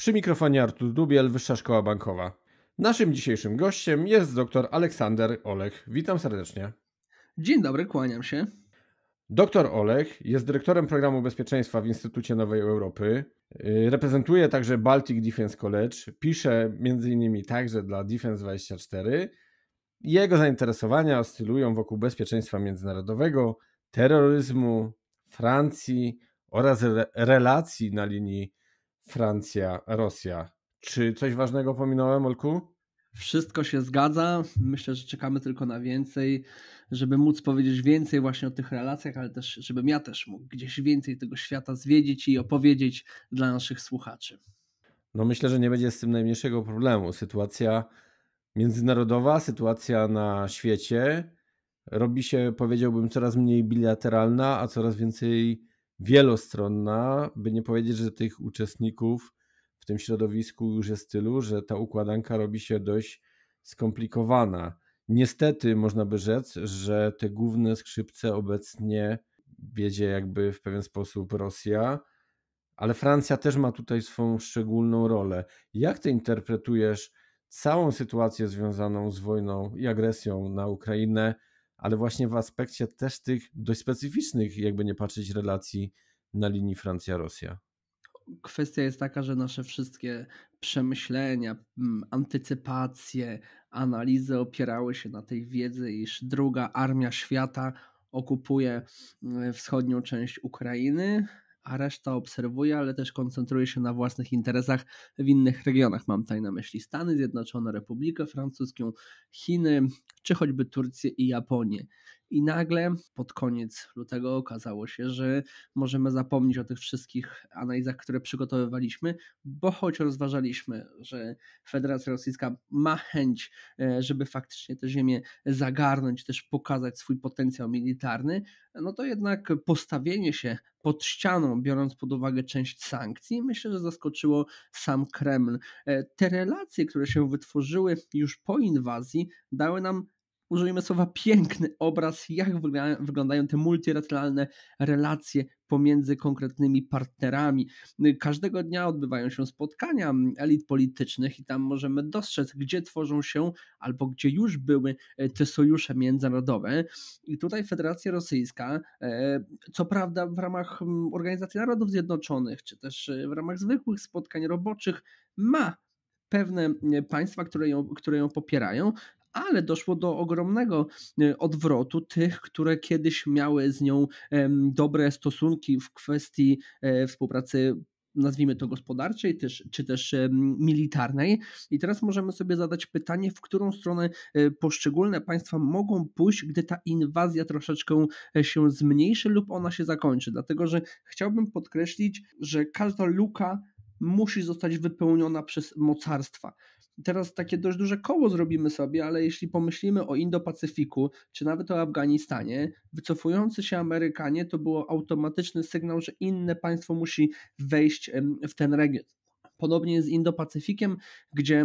Przy mikrofonie Artur Dubiel, Wyższa Szkoła Bankowa. Naszym dzisiejszym gościem jest dr Aleksander Olech. Witam serdecznie. Dzień dobry, kłaniam się. Doktor Olech jest dyrektorem programu bezpieczeństwa w Instytucie Nowej Europy. Y, reprezentuje także Baltic Defense College. Pisze m.in. także dla Defense24. Jego zainteresowania oscylują wokół bezpieczeństwa międzynarodowego, terroryzmu, Francji oraz re relacji na linii Francja, Rosja. Czy coś ważnego pominąłem, Olku? Wszystko się zgadza. Myślę, że czekamy tylko na więcej, żeby móc powiedzieć więcej właśnie o tych relacjach, ale też, żebym ja też mógł gdzieś więcej tego świata zwiedzić i opowiedzieć dla naszych słuchaczy. No myślę, że nie będzie z tym najmniejszego problemu. Sytuacja międzynarodowa, sytuacja na świecie robi się, powiedziałbym, coraz mniej bilateralna, a coraz więcej wielostronna, by nie powiedzieć, że tych uczestników w tym środowisku już jest tylu, że ta układanka robi się dość skomplikowana. Niestety można by rzec, że te główne skrzypce obecnie wiedzie jakby w pewien sposób Rosja, ale Francja też ma tutaj swą szczególną rolę. Jak ty interpretujesz całą sytuację związaną z wojną i agresją na Ukrainę? ale właśnie w aspekcie też tych dość specyficznych, jakby nie patrzeć, relacji na linii Francja-Rosja kwestia jest taka, że nasze wszystkie przemyślenia, mm, antycypacje, analizy opierały się na tej wiedzy, iż druga armia świata okupuje mm, wschodnią część Ukrainy, a reszta obserwuje, ale też koncentruje się na własnych interesach w innych regionach. Mam tutaj na myśli Stany Zjednoczone, Republikę Francuską, Chiny, czy choćby Turcję i Japonię. I nagle pod koniec lutego okazało się, że możemy zapomnieć o tych wszystkich analizach, które przygotowywaliśmy, bo choć rozważaliśmy, że Federacja Rosyjska ma chęć, e, żeby faktycznie tę ziemię zagarnąć, też pokazać swój potencjał militarny, no to jednak postawienie się pod ścianą, biorąc pod uwagę część sankcji, myślę, że zaskoczyło sam Kreml. E, te relacje, które się wytworzyły już po inwazji, dały nam użyjmy słowa piękny obraz, jak wyglądają te multilateralne relacje pomiędzy konkretnymi partnerami. Każdego dnia odbywają się spotkania mm, elit politycznych i tam możemy dostrzec, gdzie tworzą się albo gdzie już były e, te sojusze międzynarodowe. I tutaj Federacja Rosyjska, e, co prawda w ramach mm, Organizacji Narodów Zjednoczonych, czy też e, w ramach zwykłych spotkań roboczych, ma pewne mm, państwa, które ją, które ją popierają, ale doszło do ogromnego e, odwrotu tych, które kiedyś miały z nią dobre stosunki w kwestii e, współpracy nazwijmy to gospodarczej też, czy też militarnej. I teraz możemy sobie zadać pytanie, w którą stronę e, poszczególne państwa mogą pójść, gdy ta inwazja troszeczkę się zmniejszy lub ona się zakończy. Dlatego, że chciałbym podkreślić, że każda luka musi zostać wypełniona przez mocarstwa. Teraz takie dość duże koło zrobimy sobie, ale jeśli pomyślimy o Indo-Pacyfiku, czy nawet o Afganistanie, wycofujący się Amerykanie to było automatyczny sygnał, że inne państwo musi wejść w ten region. Podobnie jest z Indo-Pacyfikiem, gdzie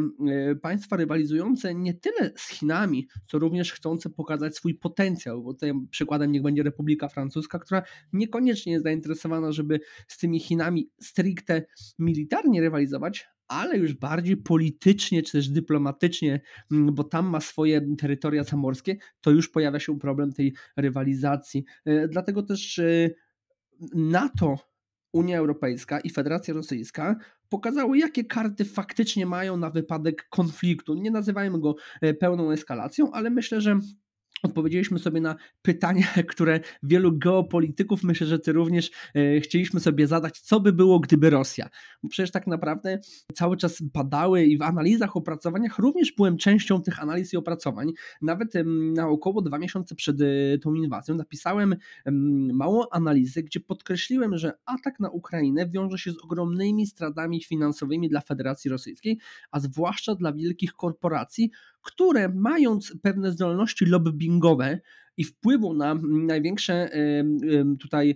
e, państwa rywalizujące nie tyle z Chinami, co również chcące pokazać swój potencjał, bo tutaj przykładem niech będzie Republika Francuska, która niekoniecznie jest zainteresowana, żeby z tymi Chinami stricte militarnie rywalizować, ale już bardziej politycznie czy też dyplomatycznie, bo tam ma swoje terytoria zamorskie. to już pojawia się problem tej rywalizacji. E, dlatego też e, NATO Unia Europejska i Federacja Rosyjska pokazały, jakie karty faktycznie mają na wypadek konfliktu. Nie nazywajmy go e, pełną eskalacją, ale myślę, że odpowiedzieliśmy sobie na pytania, które wielu geopolityków, myślę, że ty również e, chcieliśmy sobie zadać, co by było, gdyby Rosja. Bo przecież tak naprawdę cały czas badały i w analizach, opracowaniach również byłem częścią tych analiz i opracowań. Nawet na około dwa miesiące przed e, tą inwazją napisałem małą analizę, gdzie podkreśliłem, że atak na Ukrainę wiąże się z ogromnymi stratami finansowymi dla Federacji Rosyjskiej, a zwłaszcza dla wielkich korporacji, które mając pewne zdolności lobbyingowe i wpływu na największe tutaj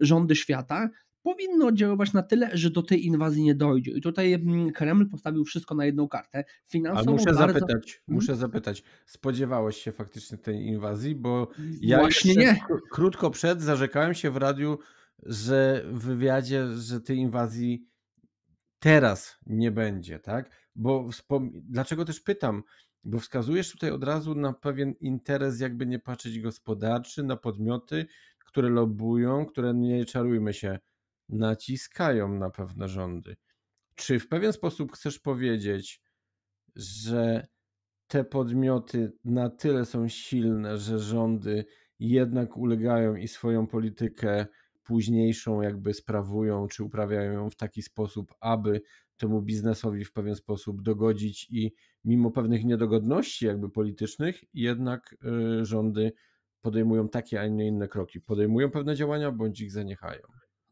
rządy świata, powinno oddziaływać na tyle, że do tej inwazji nie dojdzie. I tutaj Kreml postawił wszystko na jedną kartę. Finansową. Ale muszę bardzo... zapytać, hmm? muszę zapytać, spodziewałeś się faktycznie tej inwazji? Bo ja Właśnie nie. krótko przed zarzekałem się w radiu, że w wywiadzie, że tej inwazji teraz nie będzie, tak? bo dlaczego też pytam? Bo wskazujesz tutaj od razu na pewien interes, jakby nie patrzeć gospodarczy, na podmioty, które lobują, które nie czarujmy się, naciskają na pewne rządy. Czy w pewien sposób chcesz powiedzieć, że te podmioty na tyle są silne, że rządy jednak ulegają i swoją politykę późniejszą jakby sprawują, czy uprawiają ją w taki sposób, aby temu biznesowi w pewien sposób dogodzić i mimo pewnych niedogodności jakby politycznych, jednak y, rządy podejmują takie, a nie inne kroki. Podejmują pewne działania bądź ich zaniechają.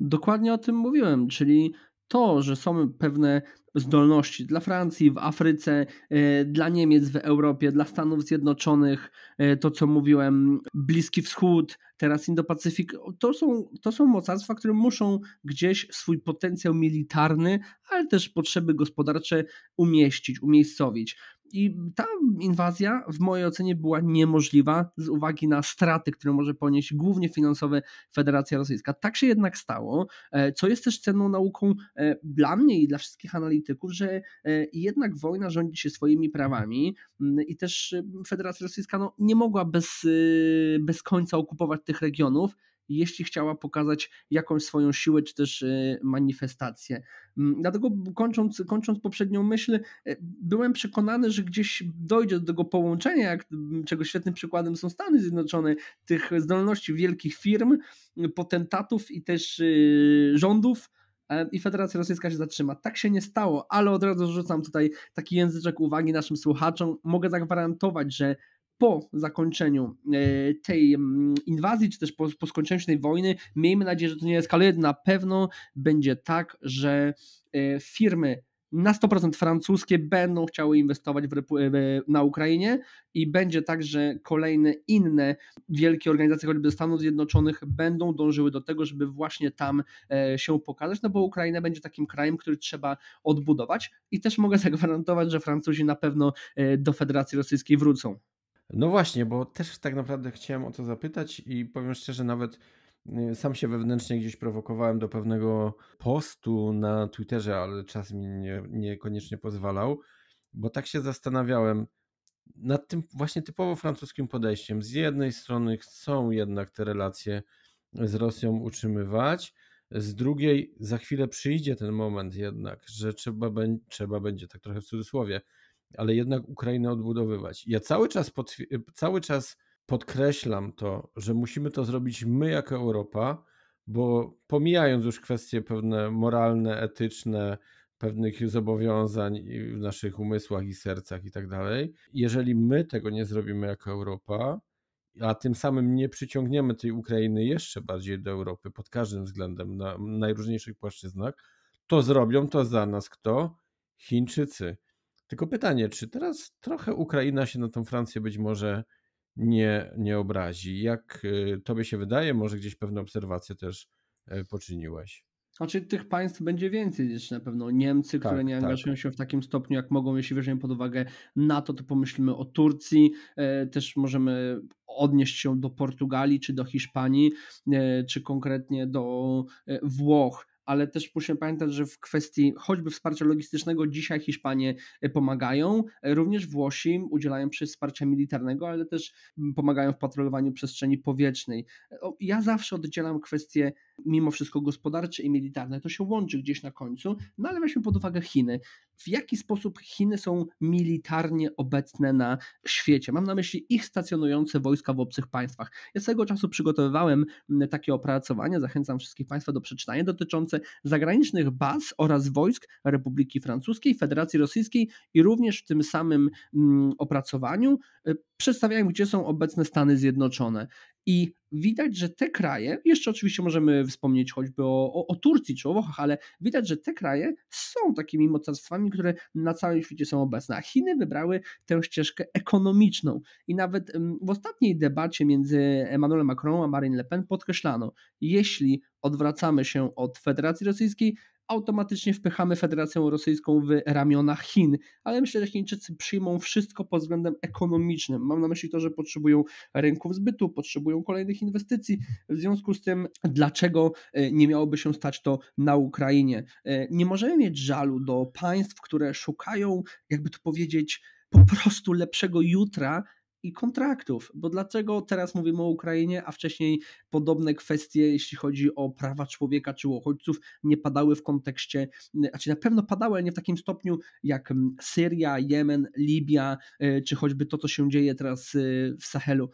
Dokładnie o tym mówiłem, czyli to, że są pewne zdolności dla Francji, w Afryce, e, dla Niemiec, w Europie, dla Stanów Zjednoczonych, e, to co mówiłem, Bliski Wschód, teraz Indo-Pacyfik, to są, to są mocarstwa, które muszą gdzieś swój potencjał militarny, ale też potrzeby gospodarcze umieścić, umiejscowić. I ta inwazja w mojej ocenie była niemożliwa z uwagi na straty, które może ponieść głównie finansowe Federacja Rosyjska. Tak się jednak stało, e, co jest też cenną nauką e, dla mnie i dla wszystkich analityków, że e, jednak wojna rządzi się swoimi prawami mm, i też Federacja Rosyjska no, nie mogła bez, bez końca okupować tych regionów, jeśli chciała pokazać jakąś swoją siłę czy też e, manifestację. Mm, dlatego kończąc, kończąc poprzednią myśl, e, byłem przekonany, że gdzieś dojdzie do tego połączenia, jak, czego świetnym przykładem są Stany Zjednoczone, tych zdolności wielkich firm, potentatów i też e, rządów i Federacja Rosyjska się zatrzyma. Tak się nie stało, ale od razu rzucam tutaj taki języczek uwagi naszym słuchaczom. Mogę zagwarantować, że po zakończeniu e, tej mm, inwazji, czy też po, po skończeniu się tej wojny, miejmy nadzieję, że to nie eskaluje. Na pewno będzie tak, że e, firmy na 100% francuskie będą chciały inwestować w, e, w, na Ukrainie i będzie tak, że kolejne inne wielkie organizacje, choćby Stanów Zjednoczonych, będą dążyły do tego, żeby właśnie tam e, się pokazać, no bo Ukraina będzie takim krajem, który trzeba odbudować i też mogę zagwarantować, że Francuzi na pewno e, do Federacji Rosyjskiej wrócą. No właśnie, bo też tak naprawdę chciałem o to zapytać i powiem szczerze, nawet y, sam się wewnętrznie gdzieś prowokowałem do pewnego postu na Twitterze, ale czas mi nie, niekoniecznie pozwalał, bo tak się zastanawiałem nad tym właśnie typowo francuskim podejściem. Z jednej strony chcą jednak te relacje z Rosją utrzymywać, z drugiej za chwilę przyjdzie ten moment jednak, że trzeba, be- trzeba będzie, tak trochę w cudzysłowie, ale jednak Ukrainę odbudowywać. Ja cały czas, e, cały czas podkreślam to, że musimy to zrobić my jako Europa, bo pomijając już kwestie pewne moralne, etyczne, pewnych zobowiązań w naszych umysłach i sercach i tak dalej, jeżeli my tego nie zrobimy jako Europa, a tym samym nie przyciągniemy tej Ukrainy jeszcze bardziej do Europy pod każdym względem, na najróżniejszych płaszczyznach, to zrobią to za nas kto? Chińczycy. Tylko pytanie, czy teraz trochę Ukraina się na tą Francję być może nie, nie obrazi? Jak y, tobie się wydaje, może gdzieś pewne obserwacje też e, poczyniłeś? Znaczy tych państw będzie więcej niż na pewno Niemcy, tak, które nie tak. angażują się w takim stopniu, jak mogą, jeśli weźmiemy pod uwagę NATO, to pomyślimy o Turcji, e, też możemy odnieść się do Portugalii, czy do Hiszpanii, e, czy konkretnie do Włoch ale też musimy pamiętać, że w kwestii choćby wsparcia logistycznego dzisiaj Hiszpanie e, pomagają, e, również Włosi udzielają przez wsparcia militarnego, ale też mm, pomagają w patrolowaniu przestrzeni powietrznej. E, ja zawsze oddzielam kwestię mimo wszystko gospodarcze i militarne, to się łączy gdzieś na końcu, no ale weźmy pod uwagę Chiny. W jaki sposób Chiny są militarnie obecne na świecie? Mam na myśli ich stacjonujące wojska w obcych państwach. Ja tego czasu przygotowywałem takie opracowania, zachęcam wszystkich Państwa do przeczytania, dotyczące zagranicznych baz oraz wojsk Republiki Francuskiej, Federacji Rosyjskiej i również w tym samym opracowaniu e, przedstawiałem, gdzie są obecne Stany Zjednoczone. I widać, że te kraje, jeszcze oczywiście możemy wspomnieć choćby o, o, o, Turcji czy o Włochach, ale widać, że te kraje są takimi mocarstwami, które na całym świecie są obecne. A Chiny wybrały tę ścieżkę ekonomiczną. I nawet w ostatniej debacie między Emmanuelem Macronem a Marine Le Pen podkreślano, jeśli odwracamy się od Federacji Rosyjskiej, automatycznie wpychamy Federację Rosyjską w ramiona Chin, ale myślę, że Chińczycy przyjmą wszystko pod względem ekonomicznym. Mam na myśli to, że potrzebują rynków zbytu, potrzebują kolejnych inwestycji. W związku z tym, dlaczego e, nie miałoby się stać to na Ukrainie? E, nie możemy mieć żalu do państw, które szukają, jakby to powiedzieć, po prostu lepszego jutra i kontraktów, bo dlaczego teraz mówimy o Ukrainie, a wcześniej podobne kwestie, jeśli chodzi o prawa człowieka czy uchodźców, nie padały w kontekście, znaczy na pewno padały, ale nie w takim stopniu jak mm, Syria, Jemen, Libia, e, czy choćby to, co się dzieje teraz e, w Sahelu.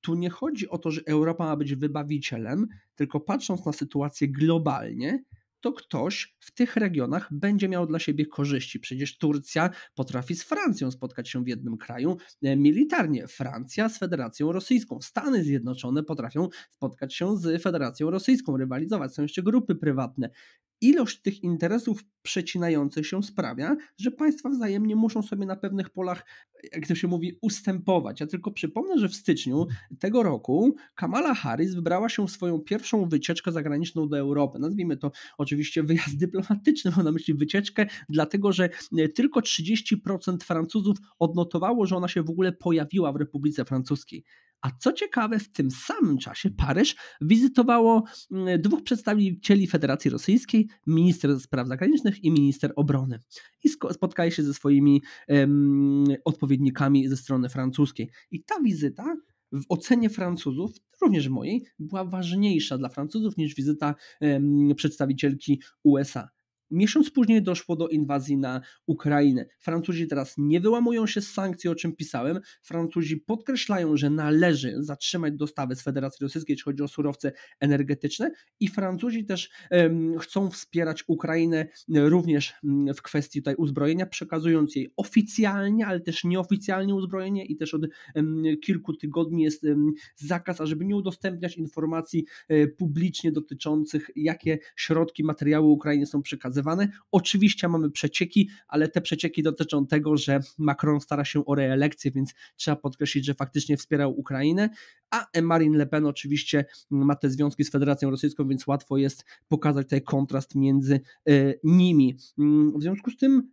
Tu nie chodzi o to, że Europa ma być wybawicielem, tylko patrząc na sytuację globalnie, to ktoś w tych regionach będzie miał dla siebie korzyści. Przecież Turcja potrafi z Francją spotkać się w jednym kraju e, militarnie, Francja z Federacją Rosyjską, Stany Zjednoczone potrafią spotkać się z Federacją Rosyjską, rywalizować, są jeszcze grupy prywatne ilość tych interesów przecinających się sprawia, że państwa wzajemnie muszą sobie na pewnych polach, jak to się mówi, ustępować. Ja tylko przypomnę, że w styczniu tego roku Kamala Harris wybrała się w swoją pierwszą wycieczkę zagraniczną do Europy. Nazwijmy to oczywiście wyjazd dyplomatyczny, mam na myśli wycieczkę, dlatego że e, tylko 30% Francuzów odnotowało, że ona się w ogóle pojawiła w Republice Francuskiej. A co ciekawe, w tym samym czasie Paryż wizytowało mm, dwóch przedstawicieli Federacji Rosyjskiej, minister spraw zagranicznych i minister obrony. I spotkali się ze swoimi um, odpowiednikami ze strony francuskiej. I ta wizyta w ocenie Francuzów, również mojej, była ważniejsza dla Francuzów niż wizyta um, przedstawicielki USA. Miesiąc później doszło do inwazji na Ukrainę. Francuzi teraz nie wyłamują się z sankcji, o czym pisałem. Francuzi podkreślają, że należy zatrzymać dostawy z Federacji Rosyjskiej, jeśli chodzi o surowce energetyczne, i Francuzi też um, chcą wspierać Ukrainę również w kwestii tutaj uzbrojenia, przekazując jej oficjalnie, ale też nieoficjalnie uzbrojenie i też od um, kilku tygodni jest um, zakaz, ażeby nie udostępniać informacji e, publicznie dotyczących, jakie środki, materiały Ukrainie są przekazane pokazywane. Oczywiście mamy przecieki, ale te przecieki dotyczą tego, że Macron stara się o reelekcję, więc trzeba podkreślić, że faktycznie wspierał Ukrainę, a Marine Le Pen oczywiście ma te związki z Federacją Rosyjską, więc łatwo jest pokazać tutaj kontrast między e, nimi. Mm, w związku z tym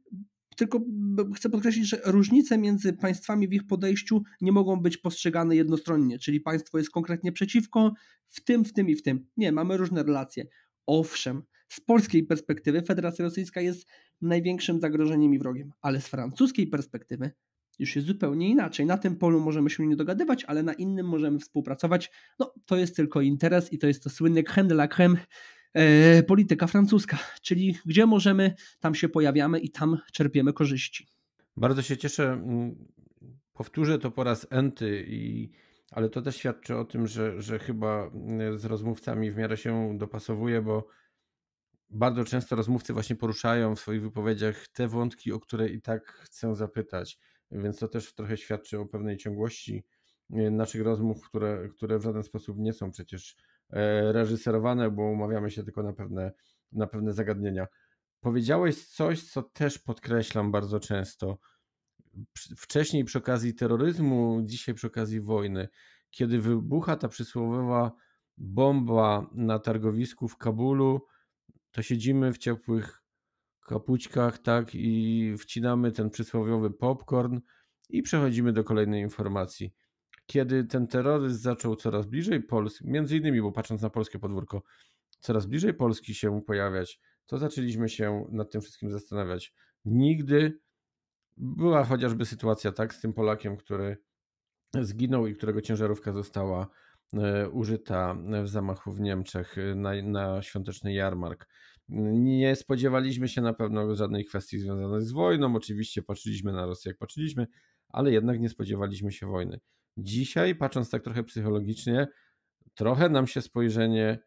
tylko chcę podkreślić, że różnice między państwami w ich podejściu nie mogą być postrzegane jednostronnie, czyli państwo jest konkretnie przeciwko w tym, w tym i w tym. Nie, mamy różne relacje. Owszem, z polskiej perspektywy Federacja Rosyjska jest największym zagrożeniem i wrogiem, ale z francuskiej perspektywy już jest zupełnie inaczej. Na tym polu możemy się nie dogadywać, ale na innym możemy współpracować. No, to jest tylko interes i to jest to słynny creme de la creme e, polityka francuska, czyli gdzie możemy, tam się pojawiamy i tam czerpiemy korzyści. Bardzo się cieszę, powtórzę to po raz enty i ale to też świadczy o tym, że, że chyba z rozmówcami w miarę się dopasowuje, bo bardzo często rozmówcy właśnie poruszają w swoich wypowiedziach te wątki, o które i tak chcę zapytać, więc to też trochę świadczy o pewnej ciągłości e, naszych rozmów, które, które w żaden sposób nie są przecież e, reżyserowane, bo umawiamy się tylko na pewne, na pewne zagadnienia. Powiedziałeś coś, co też podkreślam bardzo często. Wcześniej przy okazji terroryzmu, dzisiaj przy okazji wojny, kiedy wybucha ta przysłowiowa bomba na targowisku w Kabulu, to siedzimy w ciepłych kapućkach, tak, i wcinamy ten przysłowiowy popcorn i przechodzimy do kolejnej informacji. Kiedy ten terroryzm zaczął coraz bliżej Polski, między innymi, bo patrząc na polskie podwórko, coraz bliżej Polski się pojawiać, to zaczęliśmy się nad tym wszystkim zastanawiać. Nigdy była chociażby sytuacja tak z tym Polakiem, który zginął i którego ciężarówka została E, użyta w zamachu w Niemczech e, na, na świąteczny jarmark. Nie spodziewaliśmy się na pewno żadnej kwestii związanej z wojną. Oczywiście patrzyliśmy na Rosję, jak patrzyliśmy, ale jednak nie spodziewaliśmy się wojny. Dzisiaj, patrząc tak trochę psychologicznie, trochę nam się spojrzenie,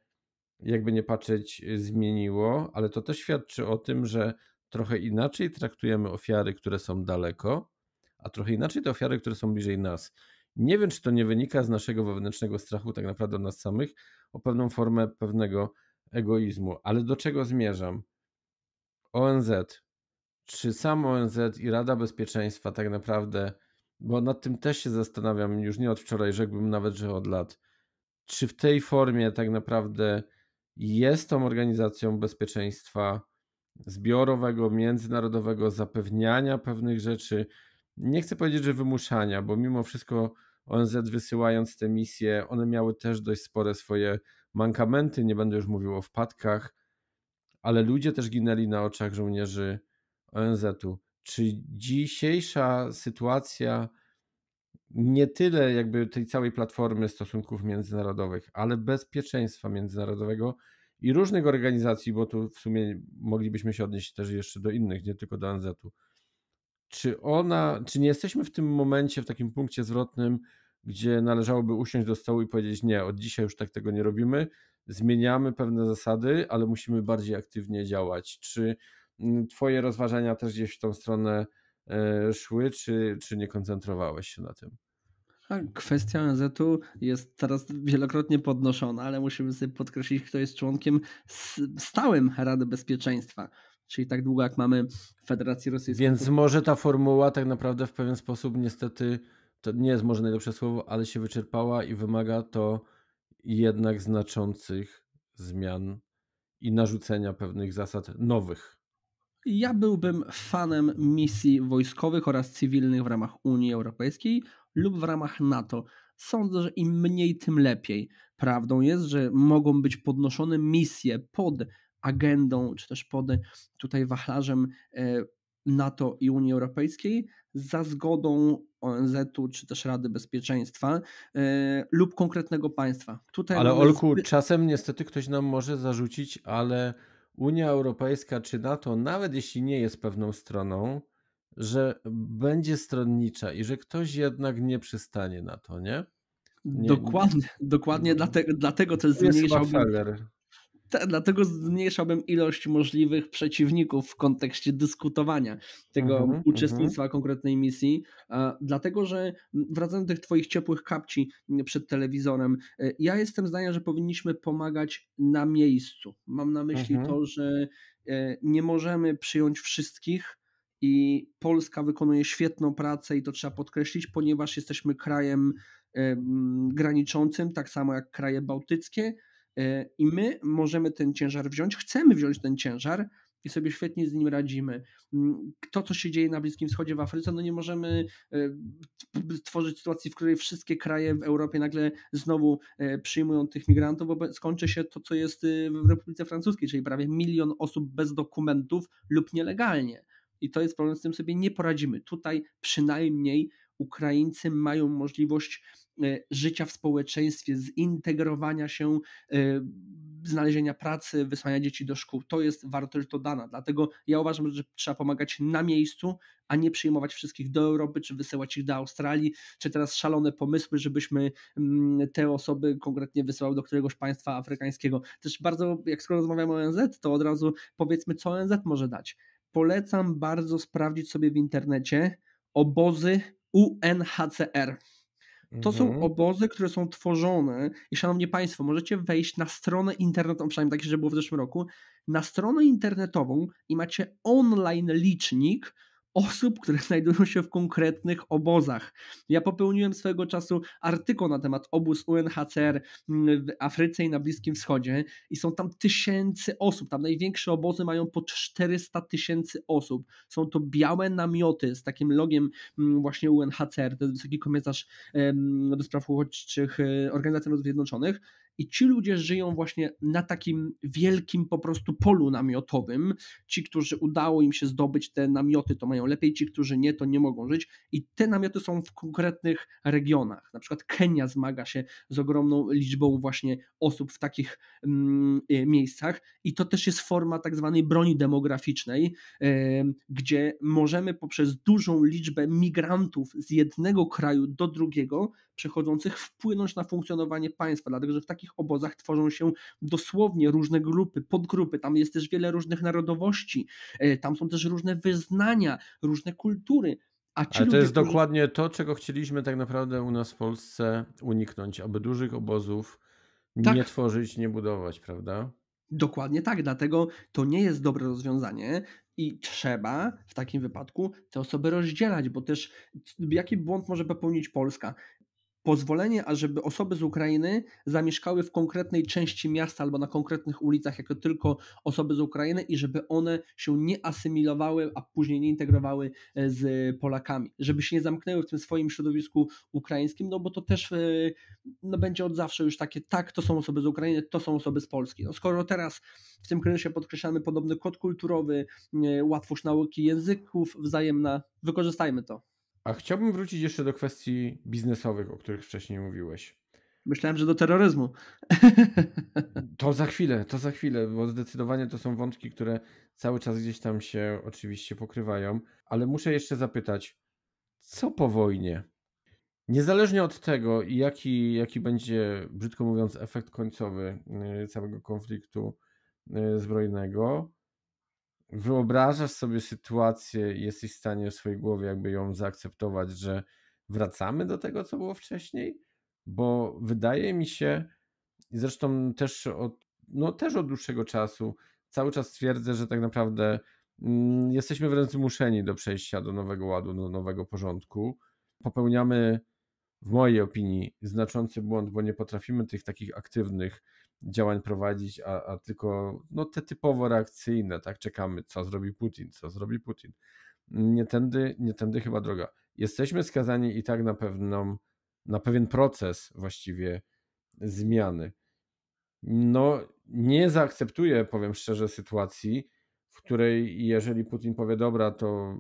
jakby nie patrzeć, zmieniło, ale to też świadczy o tym, że trochę inaczej traktujemy ofiary, które są daleko, a trochę inaczej te ofiary, które są bliżej nas. Nie wiem, czy to nie wynika z naszego wewnętrznego strachu, tak naprawdę nas samych, o pewną formę pewnego egoizmu. Ale do czego zmierzam? ONZ. Czy sam ONZ i Rada Bezpieczeństwa tak naprawdę, bo nad tym też się zastanawiam już nie od wczoraj, rzekłbym nawet, że od lat, czy w tej formie tak naprawdę jest tą organizacją bezpieczeństwa zbiorowego, międzynarodowego, zapewniania pewnych rzeczy, nie chcę powiedzieć, że wymuszania, bo mimo wszystko ONZ wysyłając te misje, one miały też dość spore swoje mankamenty, nie będę już mówił o wpadkach, ale ludzie też ginęli na oczach żołnierzy ONZ-u. Czy dzisiejsza sytuacja nie tyle jakby tej całej platformy stosunków międzynarodowych, ale bezpieczeństwa międzynarodowego i różnych organizacji, bo tu w sumie moglibyśmy się odnieść też jeszcze do innych, nie tylko do ONZ-u, czy ona, czy nie jesteśmy w tym momencie, w takim punkcie zwrotnym, gdzie należałoby usiąść do stołu i powiedzieć: Nie, od dzisiaj już tak tego nie robimy, zmieniamy pewne zasady, ale musimy bardziej aktywnie działać. Czy mm, Twoje rozważania też gdzieś w tą stronę e, szły, czy, czy nie koncentrowałeś się na tym? Kwestia ONZ-u jest teraz wielokrotnie podnoszona, ale musimy sobie podkreślić, kto jest członkiem stałym Rady Bezpieczeństwa czyli tak długo jak mamy Federację Rosyjską. Więc może ta formuła tak naprawdę w pewien sposób niestety, to nie jest może najlepsze słowo, ale się wyczerpała i wymaga to jednak znaczących zmian i narzucenia pewnych zasad nowych. Ja byłbym fanem misji wojskowych oraz cywilnych w ramach Unii Europejskiej lub w ramach NATO. Sądzę, że im mniej, tym lepiej. Prawdą jest, że mogą być podnoszone misje pod agendą, czy też pod e, tutaj wachlarzem e, NATO i Unii Europejskiej za zgodą ONZ-u czy też Rady Bezpieczeństwa e, lub konkretnego państwa. Tutaj ale Olku, czasem niestety ktoś nam może zarzucić, ale Unia Europejska czy NATO, nawet jeśli nie jest pewną stroną, że będzie stronnicza i że ktoś jednak nie przystanie na to, nie? nie dokładnie, dokładnie no. dlatego, dlatego też zmniejszałbym ta, dlatego zmniejszałbym ilość możliwych przeciwników w kontekście dyskutowania tego mhm, mhm. uczestnictwa konkretnej misji, dlatego że wracając do tych twoich ciepłych kapci przed telewizorem, e, ja jestem zdania, że powinniśmy pomagać na miejscu. Mam na myśli mhm. to, że e, nie możemy przyjąć wszystkich, i Polska wykonuje świetną pracę i to trzeba podkreślić, ponieważ jesteśmy krajem e, graniczącym, tak samo jak kraje bałtyckie, E, I my możemy ten ciężar wziąć, chcemy wziąć ten ciężar i sobie świetnie z nim radzimy. Mm, to, co się dzieje na Bliskim Wschodzie, w Afryce, no nie możemy e, tworzyć sytuacji, w której wszystkie kraje w Europie nagle znowu e, przyjmują tych migrantów, bo skończy się to, co jest y, w Republice Francuskiej, czyli prawie milion osób bez dokumentów lub nielegalnie. I to jest problem, z tym sobie nie poradzimy. Tutaj przynajmniej Ukraińcy mają możliwość E, życia w społeczeństwie, zintegrowania się, e, znalezienia pracy, wysłania dzieci do szkół. To jest wartość dodana. Dlatego ja uważam, że trzeba pomagać na miejscu, a nie przyjmować wszystkich do Europy, czy wysyłać ich do Australii, czy teraz szalone pomysły, żebyśmy mm, te osoby konkretnie wysyłały do któregoś państwa afrykańskiego. Też bardzo, jak skoro rozmawiamy o ONZ, to od razu powiedzmy, co ONZ może dać. Polecam bardzo sprawdzić sobie w internecie obozy UNHCR. To są mhm. obozy, które są tworzone i szanowni państwo, możecie wejść na stronę internetową, przynajmniej tak się było w zeszłym roku, na stronę internetową i macie online licznik, osób, które znajdują się w konkretnych obozach. Ja popełniłem swego czasu artykuł na temat obóz UNHCR mm, w Afryce i na Bliskim Wschodzie i są tam tysięcy osób. Tam największe obozy mają po 400 tysięcy osób. Są to białe namioty z takim logiem mm, właśnie UNHCR, to jest Wysoki Komisarz do Spraw Uchodźczych y, Organizacji Narodów Zjednoczonych i ci ludzie żyją właśnie na takim wielkim po prostu polu namiotowym. Ci, którzy udało im się zdobyć te namioty, to mają lepiej, ci, którzy nie, to nie mogą żyć. I te namioty są w konkretnych regionach. Na przykład Kenia zmaga się z ogromną liczbą właśnie osób w takich mm, e, miejscach. I to też jest forma tak zwanej broni demograficznej, yy, gdzie możemy poprzez dużą liczbę migrantów z jednego kraju do drugiego przechodzących wpłynąć na funkcjonowanie państwa, dlatego że w takich obozach tworzą się dosłownie różne grupy, podgrupy, tam jest też wiele różnych narodowości, e, tam są też różne wyznania, różne kultury. A Ale ludzie, to jest którzy... dokładnie to, czego chcieliśmy tak naprawdę u nas w Polsce uniknąć, aby dużych obozów tak. nie tworzyć, nie budować, prawda? Dokładnie tak, dlatego to nie jest dobre rozwiązanie i trzeba w takim wypadku te osoby rozdzielać, bo też jaki błąd może popełnić Polska? pozwolenie, ażeby osoby z Ukrainy zamieszkały w konkretnej części miasta albo na konkretnych ulicach jako tylko osoby z Ukrainy i żeby one się nie asymilowały, a później nie integrowały e, z Polakami, żeby się nie zamknęły w tym swoim środowisku ukraińskim, no bo to też e, no, będzie od zawsze już takie, tak, to są osoby z Ukrainy, to są osoby z Polski. No, skoro teraz w tym kryzysie podkreślamy podobny kod kulturowy, e, łatwość nauki języków, wzajemna, wykorzystajmy to. A chciałbym wrócić jeszcze do kwestii biznesowych, o których wcześniej mówiłeś. Myślałem, że do terroryzmu. To za chwilę, to za chwilę, bo zdecydowanie to są wątki, które cały czas gdzieś tam się oczywiście pokrywają. Ale muszę jeszcze zapytać, co po wojnie? Niezależnie od tego, jaki, jaki będzie, brzydko mówiąc, efekt końcowy y, całego konfliktu y, zbrojnego, wyobrażasz sobie sytuację i jesteś w stanie w swojej głowie jakby ją zaakceptować, że wracamy do tego, co było wcześniej? Bo wydaje mi się, i zresztą też od, no też od dłuższego czasu, cały czas twierdzę, że tak naprawdę mm, jesteśmy wręcz zmuszeni do przejścia do nowego ładu, do nowego porządku. Popełniamy, w mojej opinii, znaczący błąd, bo nie potrafimy tych takich aktywnych działań prowadzić, a, a tylko no, te typowo reakcyjne, tak? Czekamy, co zrobi Putin, co zrobi Putin. Nie tędy, nie tędy chyba droga. Jesteśmy skazani i tak na pewną, na pewien proces właściwie zmiany. No, nie zaakceptuję, powiem szczerze, sytuacji, w której jeżeli Putin powie, dobra, to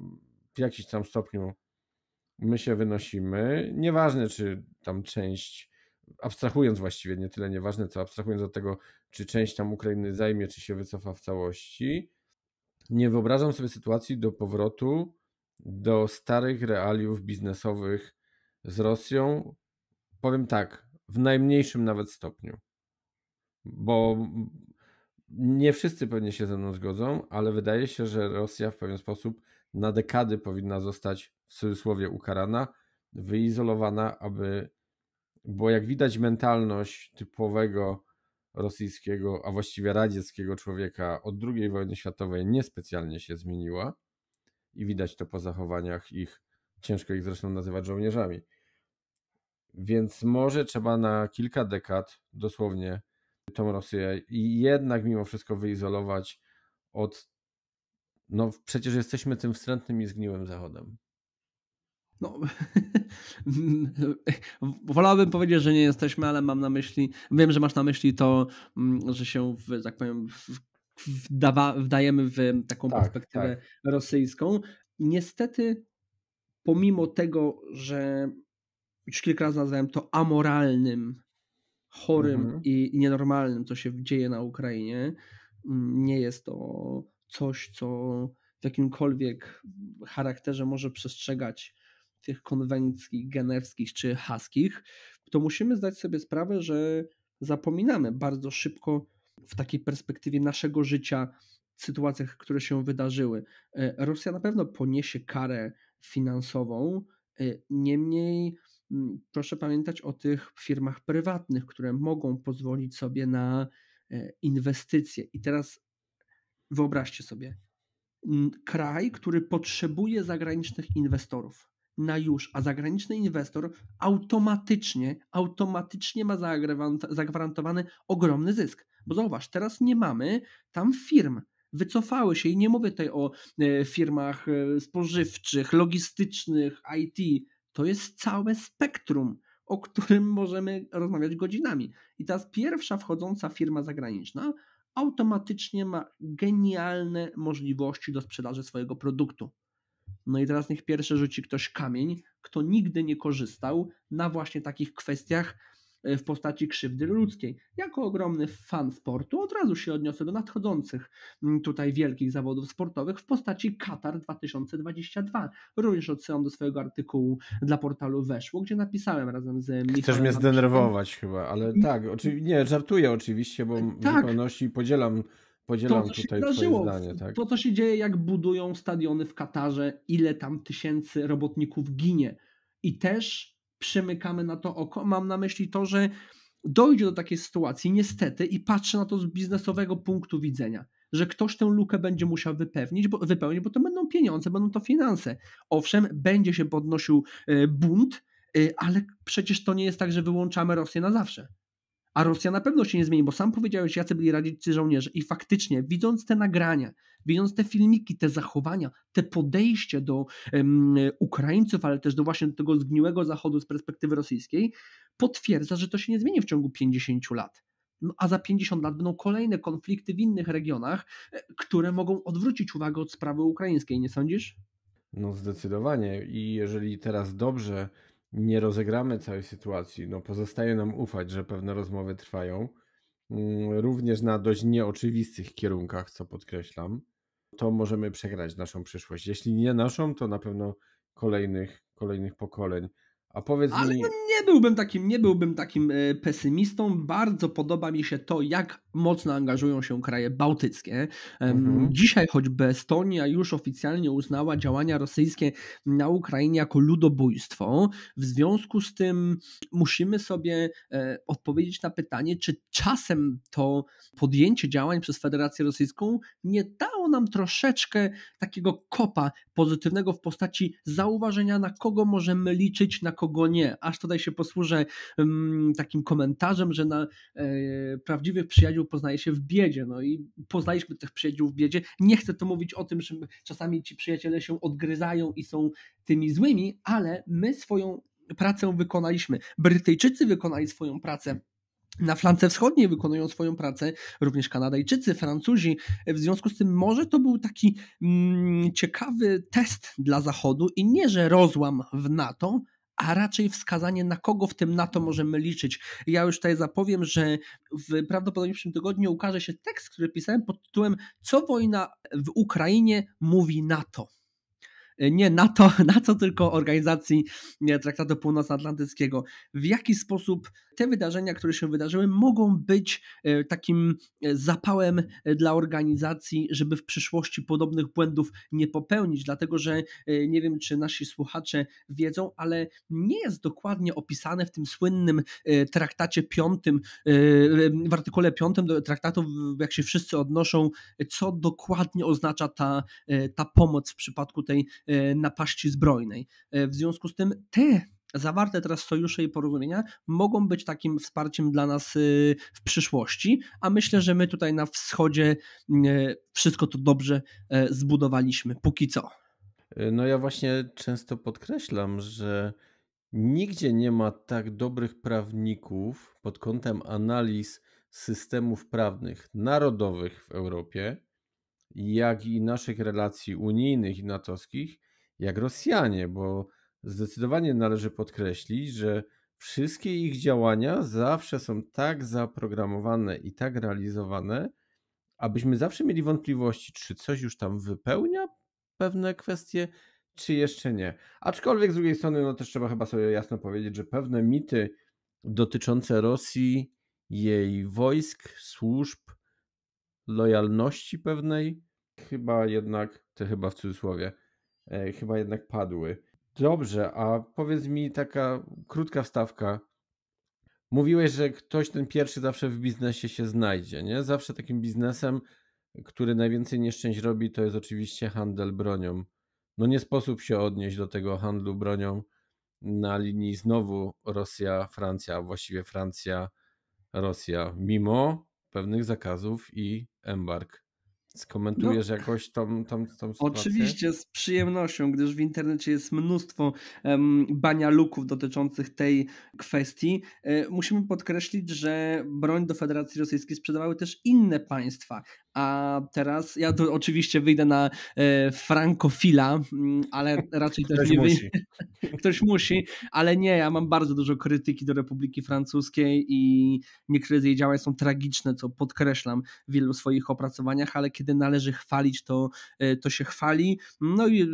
w jakimś tam stopniu my się wynosimy, nieważne czy tam część abstrahując właściwie, nie tyle nieważne, co abstrahując od tego, czy część tam Ukrainy zajmie, czy się wycofa w całości, nie wyobrażam sobie sytuacji do powrotu do starych realiów biznesowych z Rosją. Powiem tak, w najmniejszym nawet stopniu, bo nie wszyscy pewnie się ze mną zgodzą, ale wydaje się, że Rosja w pewien sposób na dekady powinna zostać w cudzysłowie ukarana, wyizolowana, aby bo jak widać mentalność typowego rosyjskiego, a właściwie radzieckiego człowieka od II wojny światowej niespecjalnie się zmieniła i widać to po zachowaniach ich, ciężko ich zresztą nazywać żołnierzami. Więc może trzeba na kilka dekad dosłownie tą Rosję i jednak mimo wszystko wyizolować od. No przecież jesteśmy tym wstrętnym i zgniłym Zachodem. No, wolałbym powiedzieć, że nie jesteśmy, ale mam na myśli, wiem, że masz na myśli to, mm, że się, w, tak powiem, wdawa, wdajemy w taką tak, perspektywę tak. rosyjską. Niestety, pomimo tego, że już kilka razy nazwałem to amoralnym, chorym mhm. i nienormalnym, co się dzieje na Ukrainie, mm, nie jest to coś, co w jakimkolwiek charakterze może przestrzegać tych konwencji, genewskich czy haskich, to musimy zdać sobie sprawę, że zapominamy bardzo szybko w takiej perspektywie naszego życia sytuacjach, które się wydarzyły. E, Rosja na pewno poniesie karę finansową, e, niemniej proszę pamiętać o tych firmach prywatnych, które mogą pozwolić sobie na e, inwestycje. I teraz wyobraźcie sobie, kraj, który potrzebuje zagranicznych inwestorów na już, a zagraniczny inwestor automatycznie, automatycznie ma zagwarantowany ogromny zysk. Bo zauważ, teraz nie mamy tam firm, wycofały się i nie mówię tutaj o e, firmach e, spożywczych, logistycznych, IT. To jest całe spektrum, o którym możemy rozmawiać godzinami. I teraz pierwsza wchodząca firma zagraniczna automatycznie ma genialne możliwości do sprzedaży swojego produktu. No i teraz niech pierwszy rzuci ktoś kamień, kto nigdy nie korzystał na właśnie takich kwestiach e, w postaci krzywdy ludzkiej. Jako ogromny fan sportu od razu się odniosę do nadchodzących mm, tutaj wielkich zawodów sportowych w postaci Qatar 2022. Również odsyłam do swojego artykułu dla portalu Weszło, gdzie napisałem razem z Michałem. Chcesz mnie zdenerwować chyba, ale mm. tak, oczy... nie, żartuję oczywiście, bo tak. w zupełności podzielam Podzielam to, co tutaj się wydarzyło, zdanie, tak? To, co się dzieje, jak budują stadiony w Katarze, ile tam tysięcy robotników ginie. I też przymykamy na to oko. Mam na myśli to, że dojdzie do takiej sytuacji, niestety, i patrzę na to z biznesowego punktu widzenia, że ktoś tę lukę będzie musiał wypełnić, bo, wypełnić, bo to będą pieniądze, będą to finanse. Owszem, będzie się podnosił e, bunt, e, ale przecież to nie jest tak, że wyłączamy Rosję na zawsze. A Rosja na pewno się nie zmieni, bo sam powiedziałeś, jacy byli radzieccy żołnierze. I faktycznie, widząc te nagrania, widząc te filmiki, te zachowania, te podejście do um, Ukraińców, ale też do właśnie tego zgniłego zachodu z perspektywy rosyjskiej, potwierdza, że to się nie zmieni w ciągu 50 lat. No, a za 50 lat będą kolejne konflikty w innych regionach, e, które mogą odwrócić uwagę od sprawy ukraińskiej, nie sądzisz? No zdecydowanie. I jeżeli teraz dobrze nie rozegramy całej sytuacji, no pozostaje nam ufać, że pewne rozmowy trwają, mm, również na dość nieoczywistych kierunkach, co podkreślam, to możemy przegrać naszą przyszłość. Jeśli nie naszą, to na pewno kolejnych, kolejnych pokoleń. A powiedz Ale mi... No nie byłbym takim, nie byłbym takim e, pesymistą. Bardzo podoba mi się to, jak mocno angażują się kraje bałtyckie. Mhm. Dzisiaj choćby Estonia już oficjalnie uznała działania rosyjskie na Ukrainie jako ludobójstwo. W związku z tym musimy sobie e, odpowiedzieć na pytanie, czy czasem to podjęcie działań przez Federację Rosyjską nie dało dało nam troszeczkę takiego kopa pozytywnego w postaci zauważenia, na kogo możemy liczyć, na kogo nie. Aż tutaj się posłużę um, takim komentarzem, że na e, prawdziwych przyjaciół poznaje się w biedzie. No i poznaliśmy tych przyjaciół w biedzie. Nie chcę to mówić o tym, że czasami ci przyjaciele się odgryzają i są tymi złymi, ale my swoją pracę wykonaliśmy. Brytyjczycy wykonali swoją pracę na flance wschodniej wykonują swoją pracę również Kanadyjczycy, Francuzi. W związku z tym może to był taki mm, ciekawy test dla Zachodu i nie, że rozłam w NATO, a raczej wskazanie, na kogo w tym NATO możemy liczyć. Ja już tutaj zapowiem, że w prawdopodobnie w tym tygodniu ukaże się tekst, który pisałem pod tytułem Co wojna w Ukrainie mówi NATO. E, nie NATO, NATO tylko organizacji Traktatu Północnoatlantyckiego. W jaki sposób te wydarzenia, które się wydarzyły, mogą być e, takim e, zapałem dla organizacji, żeby w przyszłości podobnych błędów nie popełnić, dlatego że nie wiem, czy nasi słuchacze wiedzą, ale nie jest dokładnie opisane w tym słynnym traktacie piątym, w artykule piątym do traktatu, jak się wszyscy odnoszą, co dokładnie oznacza ta, ta pomoc w przypadku tej E, napaści zbrojnej. E, w związku z tym te zawarte teraz sojusze i porozumienia mogą być takim wsparciem dla nas e, w przyszłości, a myślę, że my tutaj na wschodzie mm, wszystko to dobrze zbudowaliśmy, póki co. No ja właśnie często podkreślam, że nigdzie nie ma tak dobrych prawników pod kątem analiz systemów prawnych narodowych w Europie, jak i naszych relacji unijnych i natowskich, jak Rosjanie, bo zdecydowanie należy podkreślić, że wszystkie ich działania zawsze są tak zaprogramowane i tak realizowane, abyśmy zawsze mieli wątpliwości, czy coś już tam wypełnia pewne kwestie, czy jeszcze nie. Aczkolwiek z drugiej strony, no też trzeba chyba sobie jasno powiedzieć, że pewne mity dotyczące Rosji, jej wojsk, służb, lojalności pewnej chyba jednak, te chyba w cudzysłowie, e, chyba jednak padły. Dobrze, a powiedz mi taka krótka wstawka. Mówiłeś, że ktoś ten pierwszy zawsze w biznesie się znajdzie, nie? Zawsze takim biznesem, który najwięcej nieszczęść robi, to jest oczywiście handel bronią. No nie sposób się odnieść do tego handlu bronią na linii znowu Rosja-Francja, właściwie Francja-Rosja, mimo pewnych zakazów i embarg. Skomentujesz no, jakoś tą, tą, tą sytuację? Oczywiście, z przyjemnością, gdyż w internecie jest mnóstwo um, banialuków dotyczących tej kwestii. E, musimy podkreślić, że broń do Federacji Rosyjskiej sprzedawały też inne państwa, a teraz ja tu oczywiście wyjdę na e, frankofila, mm, ale raczej Ktoś też nie musi. Wy... Ktoś musi, ale nie, ja mam bardzo dużo krytyki do Republiki Francuskiej i niektóre z jej działań są tragiczne, co podkreślam w wielu swoich opracowaniach, ale kiedy należy chwalić, to, e, to się chwali. No i e,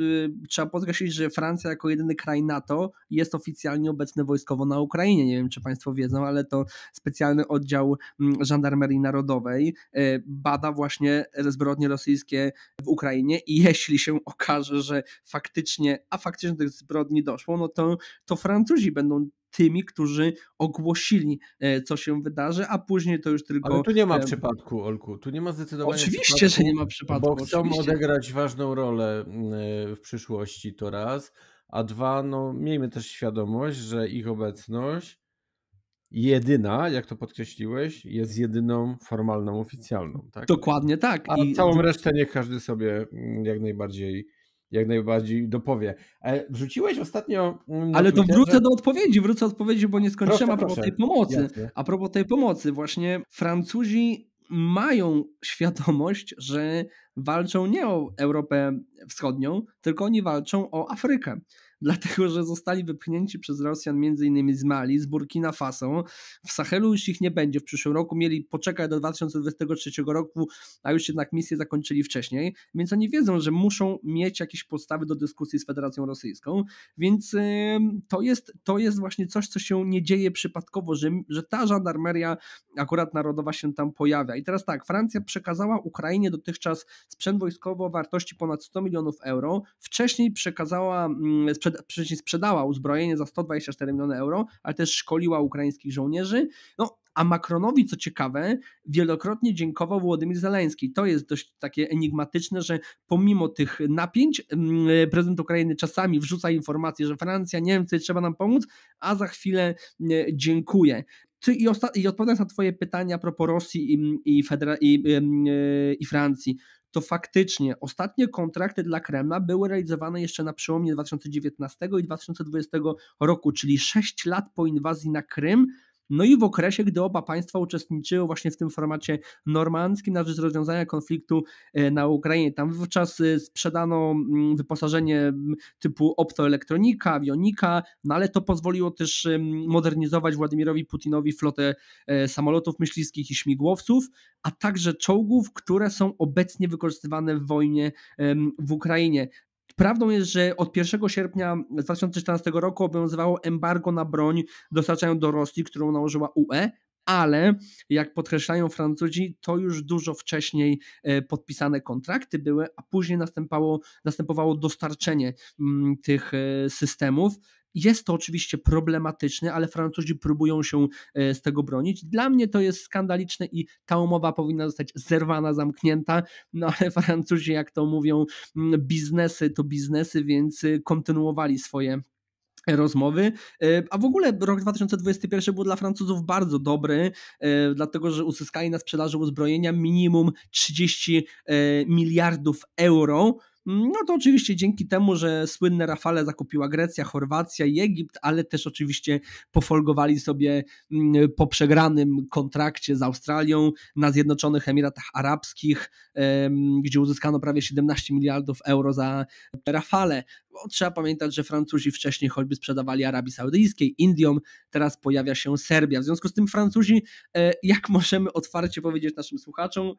trzeba podkreślić, że Francja jako jedyny kraj NATO jest oficjalnie obecny wojskowo na Ukrainie. Nie wiem, czy Państwo wiedzą, ale to specjalny oddział mm, Żandarmerii Narodowej e, bada właśnie zbrodnie rosyjskie w Ukrainie i jeśli się okaże, że faktycznie, a faktycznie tych zbrodni doszło, no to, to Francuzi będą tymi, którzy ogłosili, e, co się wydarzy, a później to już tylko. Ale tu nie ma e, przypadku, Olku. Tu nie ma zdecydowanie. Oczywiście, przypadku, że nie ma przypadku. Bo chcą oczywiście. odegrać ważną rolę mm, e, w przyszłości, to raz. A dwa, no miejmy też świadomość, że ich obecność jedyna, jak to podkreśliłeś, jest jedyną formalną, oficjalną. Tak? Dokładnie tak. A I... całą resztę niech każdy sobie mm, jak najbardziej jak najbardziej dopowie. E, wrzuciłeś ostatnio. Mm, Ale to wrócę do odpowiedzi, wrócę do odpowiedzi, bo nie skończyłem proszę, a propos proszę. tej pomocy. Jasne. A propos tej pomocy, właśnie Francuzi mają świadomość, że walczą nie o Europę Wschodnią, tylko oni walczą o Afrykę dlatego że zostali wypchnięci przez Rosjan m.in. z Mali, z Burkina Faso. W Sahelu już ich nie będzie w przyszłym roku, mieli poczekać do 2023 roku, a już jednak misję zakończyli wcześniej, więc oni wiedzą, że muszą mieć jakieś podstawy do dyskusji z Federacją Rosyjską, więc to jest, to jest właśnie coś, co się nie dzieje przypadkowo, że, że ta żandarmeria akurat narodowa się tam pojawia. I teraz tak, Francja przekazała Ukrainie dotychczas sprzęt wojskowy o wartości ponad 100 milionów euro, wcześniej przekazała, mm, sprzeda, sprzedała uzbrojenie za 124 miliony euro, ale też szkoliła ukraińskich żołnierzy. No, a Macronowi, co ciekawe, wielokrotnie dziękował Władimir Zeleński. To jest dość takie enigmatyczne, że pomimo tych napięć mm, prezydent Ukrainy czasami wrzuca informację, że Francja, Niemcy, trzeba nam pomóc, a za chwilę mm, dziękuję. I, I odpowiadając na Twoje pytania a propos Rosji i, mm, i, i, y, i Francji, to faktycznie ostatnie kontrakty dla Kremla były realizowane jeszcze na przełomie 2019 i 2020 roku, czyli 6 lat po inwazji na Krym no i w okresie, gdy oba państwa uczestniczyły właśnie w tym formacie normandzkim na rzecz rozwiązania konfliktu e, na Ukrainie. Tam wówczas e, sprzedano mm, wyposażenie mm, typu optoelektronika, wionika, no ale to pozwoliło też modernizować Władimirowi Putinowi flotę e, samolotów myśliwskich i śmigłowców, a także czołgów, które są obecnie wykorzystywane w wojnie w Ukrainie. Prawdą jest, że od 1 sierpnia 2014 roku obowiązywało embargo na broń dostarczają do Rosji, którą nałożyła UE, ale jak podkreślają Francuzi, to już dużo wcześniej e, podpisane kontrakty były, a później następowało, następowało dostarczenie mm, tych e, systemów jest to oczywiście problematyczne, ale Francuzi próbują się e, z tego bronić. Dla mnie to jest skandaliczne i ta umowa powinna zostać zerwana, zamknięta, no ale Francuzi, jak to mówią, mm, biznesy to biznesy, więc y, kontynuowali swoje rozmowy. E, a w ogóle rok 2021 był dla Francuzów bardzo dobry, e, dlatego że uzyskali na sprzedaży uzbrojenia minimum 30 miliardów euro. No to oczywiście dzięki temu, że słynne Rafale zakupiła Grecja, Chorwacja i Egipt, ale też oczywiście pofolgowali sobie mm, po przegranym kontrakcie z Australią na Zjednoczonych Emiratach Arabskich, gdzie uzyskano prawie 17 miliardów euro za Rafale. Bo trzeba pamiętać, że Francuzi wcześniej choćby sprzedawali Arabii Saudyjskiej, Indiom, teraz pojawia się Serbia. W związku z tym Francuzi, e, jak możemy otwarcie powiedzieć naszym słuchaczom,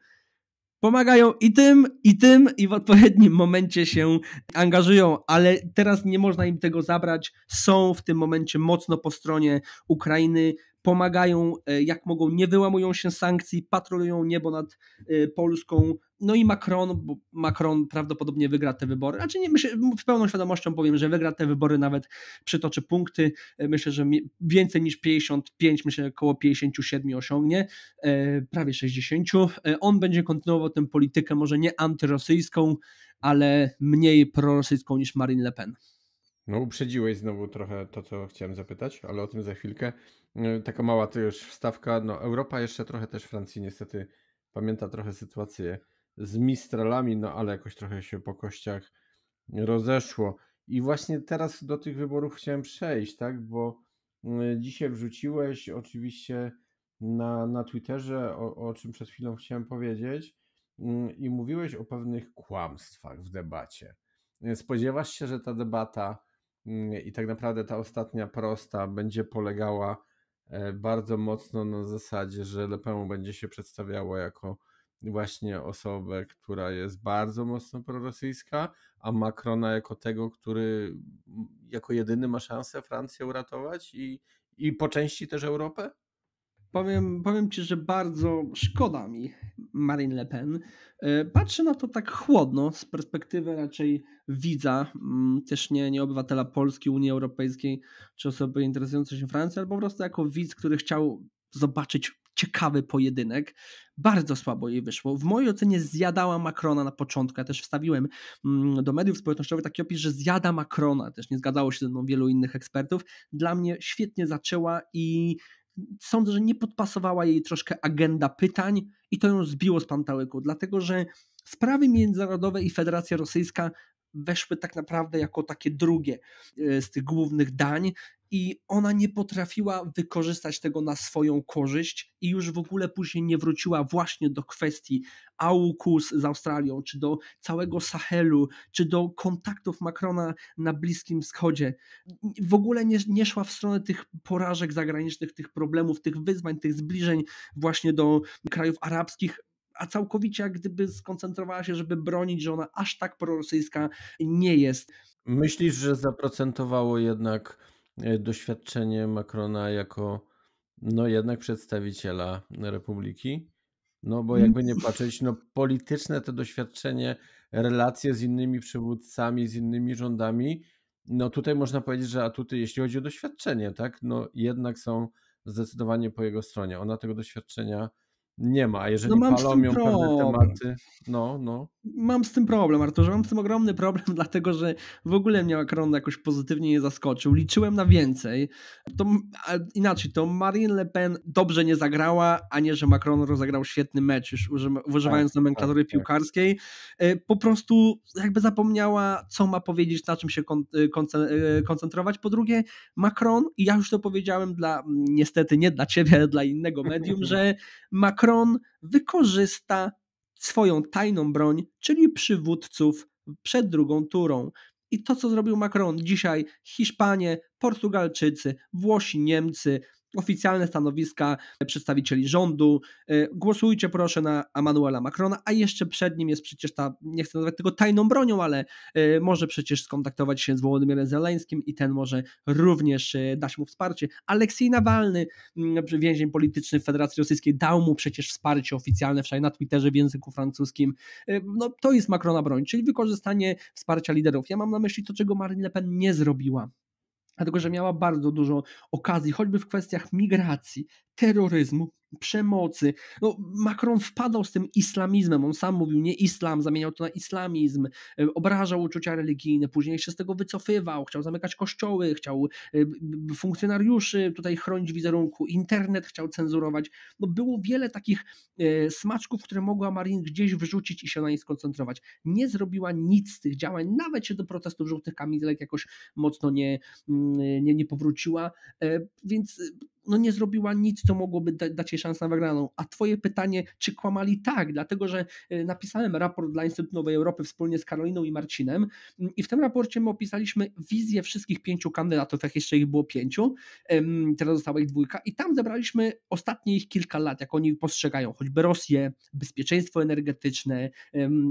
pomagają i tym, i tym, i w odpowiednim momencie się angażują, ale teraz nie można im tego zabrać. Są w tym momencie mocno po stronie Ukrainy, pomagają e, jak mogą, nie wyłamują się sankcji, patrolują niebo nad e, Polską. No i Macron, bo Macron prawdopodobnie wygra te wybory. Znaczy nie, myślę, z pełną świadomością powiem, że wygra te wybory, nawet przytoczy punkty. E, myślę, że więcej niż 55, myślę, że około 57 osiągnie, prawie 60. On będzie kontynuował tę politykę, może nie antyrosyjską, ale mniej prorosyjską niż Marine Le Pen. No, uprzedziłeś znowu trochę to, co chciałem zapytać, ale o tym za chwilkę. E, taka mała to już wstawka. No, Europa jeszcze trochę też Francji niestety pamięta trochę sytuację z Mistralami, no ale jakoś trochę się po kościach rozeszło. I właśnie teraz do tych wyborów chciałem przejść, tak? Bo e, dzisiaj wrzuciłeś oczywiście na, na Twitterze, o, o czym przed chwilą chciałem powiedzieć, mm, i mówiłeś o pewnych kłamstwach w debacie. E, spodziewasz się, że ta debata Mm, i tak naprawdę ta ostatnia prosta będzie polegała e, bardzo mocno na zasadzie, że Lepemu będzie się przedstawiało jako właśnie osobę, która jest bardzo mocno prorosyjska, a Macrona jako tego, który jako jedyny ma szansę Francję uratować i, i po części też Europę? Powiem, powiem ci, że bardzo szkoda mi Marine Le Pen. E, patrzę na to tak chłodno, z perspektywy raczej widza, mm, też nie, nie obywatela Polski, Unii Europejskiej, czy osoby interesującej się Francją, ale po prostu jako widz, który chciał zobaczyć ciekawy pojedynek. Bardzo słabo jej wyszło. W mojej ocenie zjadała Macrona na początku. Ja też wstawiłem mm, do mediów społecznościowych taki opis, że zjada Macrona. Też nie zgadzało się ze mną wielu innych ekspertów. Dla mnie świetnie zaczęła i sądzę, że nie podpasowała jej troszkę agenda pytań i to ją zbiło z pantałyku, dlatego że sprawy międzynarodowe i Federacja Rosyjska weszły tak naprawdę jako takie drugie e, z tych głównych dań i ona nie potrafiła wykorzystać tego na swoją korzyść i już w ogóle później nie wróciła właśnie do kwestii AUKUS z Australią, czy do całego Sahelu, czy do kontaktów Macrona na Bliskim Wschodzie. W ogóle nie, nie szła w stronę tych porażek zagranicznych, tych problemów, tych wyzwań, tych zbliżeń właśnie do krajów arabskich, a całkowicie jak gdyby skoncentrowała się, żeby bronić, że ona aż tak prorosyjska nie jest. Myślisz, że zaprocentowało jednak E, doświadczenie Macrona jako no jednak przedstawiciela Republiki. No bo mhm. jakby nie patrzeć, no polityczne to doświadczenie, relacje z innymi przywódcami, z innymi rządami, no tutaj można powiedzieć, że atuty, jeśli chodzi o doświadczenie, tak, no jednak są zdecydowanie po jego stronie. Ona tego doświadczenia nie ma, a jeżeli no, palą ją pewne tematy, no, no mam z tym problem, Arturze, mam z tym ogromny problem, dlatego że w ogóle mnie Macron jakoś pozytywnie nie zaskoczył. Liczyłem na więcej. To, inaczej, to Marine Le Pen dobrze nie zagrała, a nie, że Macron rozegrał świetny mecz, już tak, używając tak, nomenklatury tak, piłkarskiej. E, po prostu jakby zapomniała, co ma powiedzieć, na czym się e, e, koncentrować. Po drugie, Macron, i ja już to powiedziałem dla, niestety nie dla ciebie, ale dla innego medium, że Macron wykorzysta swoją tajną broń, czyli przywódców przed drugą turą. I to, co zrobił Macron dzisiaj, Hiszpanie, Portugalczycy, Włosi, Niemcy, oficjalne stanowiska przedstawicieli rządu. E, głosujcie proszę na Emmanuela Macrona, a jeszcze przed nim jest przecież ta, nie chcę nazwać tego tajną bronią, ale e, może przecież skontaktować się z Wołodymirem Zeleńskim i ten może również e, dać mu wsparcie. Aleksiej Nawalny, mm, więzień polityczny w Federacji Rosyjskiej, dał mu przecież wsparcie oficjalne wczoraj na Twitterze w języku francuskim. No to jest Macrona broń, czyli wykorzystanie wsparcia liderów. Ja mam na myśli to, czego Marine Le Pen nie zrobiła dlatego że miała bardzo dużo okazji, choćby w kwestiach migracji, terroryzmu, przemocy. No, Macron wpadał z tym islamizmem, on sam mówił nie islam, zamieniał to na islamizm, e, obrażał uczucia religijne, później się z tego wycofywał, chciał zamykać kościoły, chciał e, funkcjonariuszy tutaj chronić wizerunku, internet chciał cenzurować. No, było wiele takich e, smaczków, które mogła Marine gdzieś wyrzucić i się na nie skoncentrować. Nie zrobiła nic z tych działań, nawet się do protestów żółtych kamizelek jakoś mocno nie, mm, nie, nie powróciła, więc no nie zrobiła nic, co mogłoby da, dać jej szansę na wygraną. A twoje pytanie, czy kłamali tak, dlatego że e, napisałem raport dla Instytutu Nowej Europy wspólnie z Karoliną i Marcinem mm, i w tym raporcie my opisaliśmy wizję wszystkich pięciu kandydatów, jak jeszcze ich było pięciu, teraz została ich dwójka i tam zebraliśmy ostatnie ich kilka lat, jak oni postrzegają choćby Rosję, bezpieczeństwo energetyczne,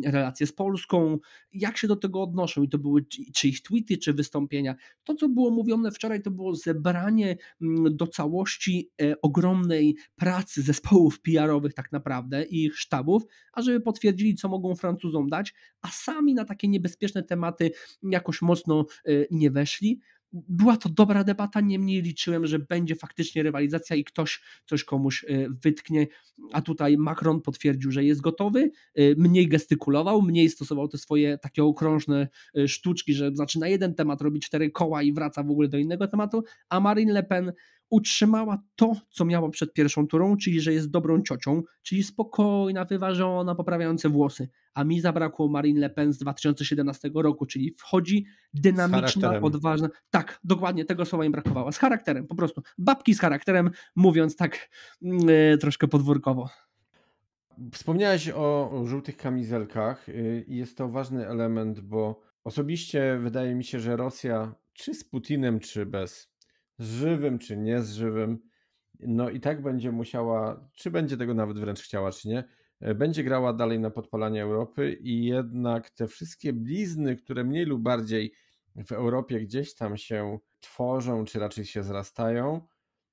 relacje z Polską, jak się do tego odnoszą i to były czy ich tweety, czy wystąpienia. To, co było mówione wczoraj, to było zebranie mm, do całości ilości e, ogromnej pracy zespołów PR-owych tak naprawdę i ich sztabów, ażeby potwierdzili, co mogą Francuzom dać, a sami na takie niebezpieczne tematy jakoś mocno e, nie weszli była to dobra debata, niemniej liczyłem, że będzie faktycznie rywalizacja i ktoś coś komuś e, wytknie, a tutaj Macron potwierdził, że jest gotowy, e, mniej gestykulował, mniej stosował te swoje takie okrążne e, sztuczki, że zaczyna jeden temat robić cztery koła i wraca w ogóle do innego tematu, a Marine Le Pen utrzymała to, co miała przed pierwszą turą, czyli że jest dobrą ciocią, czyli spokojna, wyważona, poprawiająca włosy, a mi zabrakło Marine Le Pen z 2017 roku, czyli wchodzi dynamiczna, odważna. Tak, dokładnie tego słowa mi brakowało. Z charakterem, po prostu. Babki z charakterem, mówiąc tak yy, troszkę podwórkowo. Wspomniałeś o żółtych kamizelkach y, i jest to ważny element, bo osobiście wydaje mi się, że Rosja, czy z Putinem, czy bez, z żywym, czy nie z żywym, no i tak będzie musiała, czy będzie tego nawet wręcz chciała, czy nie, E, będzie grała dalej na podpalanie Europy i jednak te wszystkie blizny, które mniej lub bardziej w Europie gdzieś tam się tworzą, czy raczej się zrastają,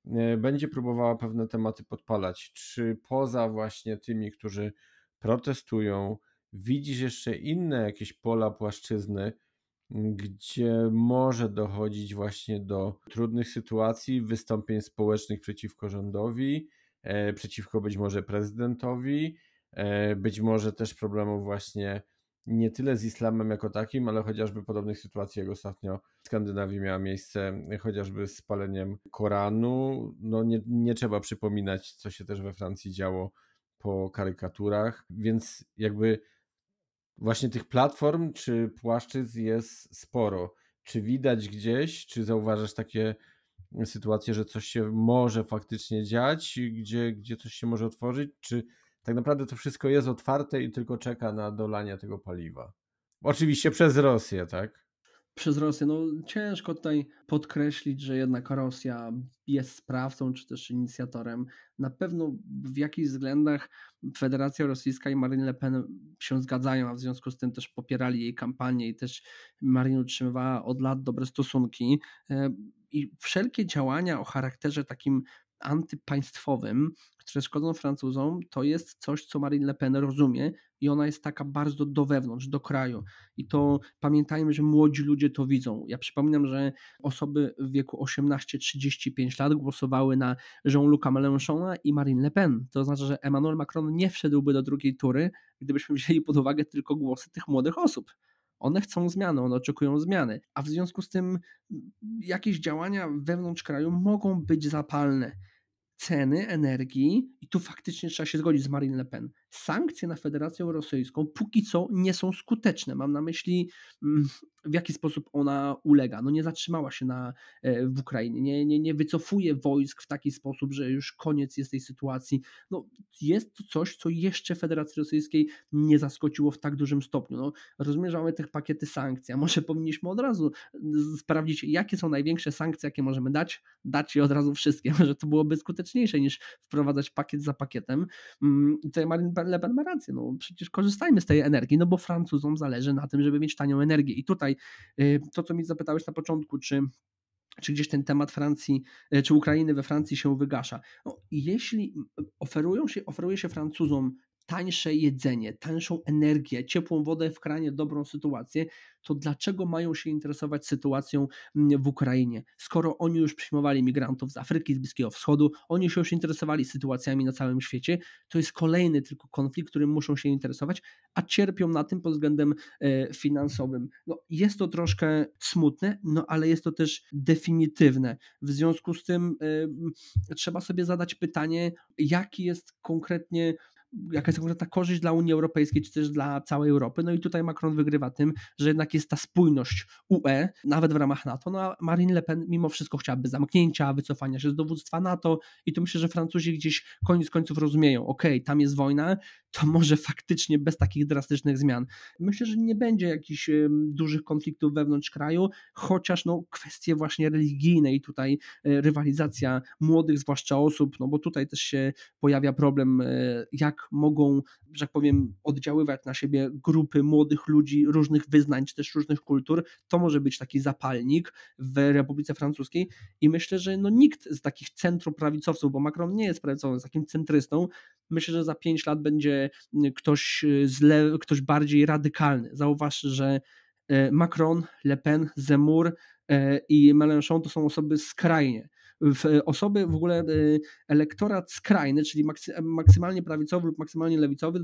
e, będzie próbowała pewne tematy podpalać. Czy poza właśnie tymi, którzy protestują, widzisz jeszcze inne jakieś pola, płaszczyzny, gdzie może dochodzić właśnie do trudnych sytuacji, wystąpień społecznych przeciwko rządowi, e, przeciwko być może prezydentowi, E, być może też problemu właśnie nie tyle z islamem jako takim, ale chociażby podobnych sytuacji, jak ostatnio w Skandynawii miała miejsce, e, chociażby z paleniem Koranu. No nie, nie trzeba przypominać, co się też we Francji działo po karykaturach, więc jakby właśnie tych platform czy płaszczyzn jest sporo. Czy widać gdzieś, czy zauważasz takie sytuacje, że coś się może faktycznie dziać, gdzie, gdzie coś się może otworzyć, czy tak naprawdę to wszystko jest otwarte i tylko czeka na dolanie tego paliwa. Oczywiście przez Rosję, tak? Przez Rosję. No ciężko tutaj podkreślić, że jednak Rosja jest sprawcą czy też inicjatorem. Na pewno w jakichś względach Federacja Rosyjska i Marine Le Pen się zgadzają, a w związku z tym też popierali jej kampanię i też Marine utrzymywała od lat dobre stosunki e, i wszelkie działania o charakterze takim antypaństwowym, które szkodzą Francuzom, to jest coś, co Marine Le Pen rozumie i ona jest taka bardzo do wewnątrz, do kraju. I to pamiętajmy, że młodzi ludzie to widzą. Ja przypominam, że osoby w wieku 18-35 lat głosowały na jean luc Mélenchona i Marine Le Pen. To oznacza, że Emmanuel Macron nie wszedłby do drugiej tury, gdybyśmy wzięli pod uwagę tylko głosy tych młodych osób. One chcą zmiany, one oczekują zmiany, a w związku z tym jakieś działania wewnątrz kraju mogą być zapalne ceny energii i tu faktycznie trzeba się zgodzić z Marine Le Pen sankcje na Federację Rosyjską póki co nie są skuteczne. Mam na myśli, mm, w jaki sposób ona ulega. No nie zatrzymała się na, e, w Ukrainie, nie, nie, nie wycofuje wojsk w taki sposób, że już koniec jest tej sytuacji. No jest to coś, co jeszcze Federacji Rosyjskiej nie zaskoczyło w tak dużym stopniu. No, rozumiem, że mamy tych pakiety sankcji, a może powinniśmy od razu e, sprawdzić, jakie są największe sankcje, jakie możemy dać, dać je od razu wszystkie. Może to byłoby skuteczniejsze niż wprowadzać pakiet za pakietem. Mm, tutaj Marin Leben ma rację, no przecież korzystajmy z tej energii, no bo Francuzom zależy na tym, żeby mieć tanią energię. I tutaj y, to, co mi zapytałeś na początku, czy czy gdzieś ten temat Francji, y, czy Ukrainy we Francji się wygasza. No, jeśli oferują się, oferuje się Francuzom tańsze jedzenie, tańszą energię, ciepłą wodę w kranie, dobrą sytuację, to dlaczego mają się interesować sytuacją mm, w Ukrainie? Skoro oni już przyjmowali migrantów z Afryki, z Bliskiego Wschodu, oni się już interesowali sytuacjami na całym świecie, to jest kolejny tylko konflikt, którym muszą się interesować, a cierpią na tym pod względem e, finansowym. No, jest to troszkę smutne, no ale jest to też definitywne. W związku z tym y, trzeba sobie zadać pytanie, jaki jest konkretnie jakaś ta korzyść dla Unii Europejskiej, czy też dla całej Europy. No i tutaj Macron wygrywa tym, że jednak jest ta spójność UE, nawet w ramach NATO. No a Marine Le Pen mimo wszystko chciałaby zamknięcia, wycofania się z dowództwa NATO i to myślę, że Francuzi gdzieś koniec końców rozumieją, okej, okay, tam jest wojna, to może faktycznie bez takich drastycznych zmian. Myślę, że nie będzie jakichś dużych konfliktów wewnątrz kraju, chociaż no kwestie właśnie religijne i tutaj e, rywalizacja młodych, zwłaszcza osób, no bo tutaj też się pojawia problem, e, jak mogą, że tak powiem, oddziaływać na siebie grupy młodych ludzi różnych wyznań, czy też różnych kultur, to może być taki zapalnik w Republice Francuskiej i myślę, że no nikt z takich prawicowców, bo Macron nie jest prawicowym, jest takim centrystą, myślę, że za pięć lat będzie y, ktoś, y, zle, ktoś bardziej radykalny. Zauważ, że y, Macron, Le Pen, Zemur i Mélenchon to są osoby skrajnie w e, osoby w ogóle e, elektorat skrajny, czyli maksymalnie prawicowy lub maksymalnie lewicowy,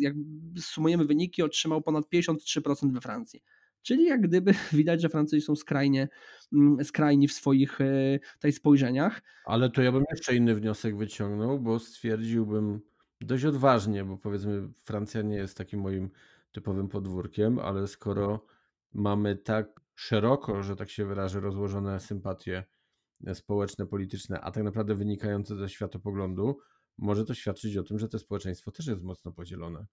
jak sumujemy wyniki, otrzymał ponad 53% we Francji. Czyli jak gdyby widać, że Francuzi są skrajnie, mm, skrajni w swoich e, tej spojrzeniach. Ale to ja bym jeszcze inny wniosek wyciągnął, bo stwierdziłbym dość odważnie, bo powiedzmy Francja nie jest takim moim typowym podwórkiem, ale skoro mamy tak szeroko, że tak się wyrażę, rozłożone sympatie społeczne, polityczne, a tak naprawdę wynikające ze światopoglądu, może to świadczyć o tym, że to społeczeństwo też jest mocno podzielone.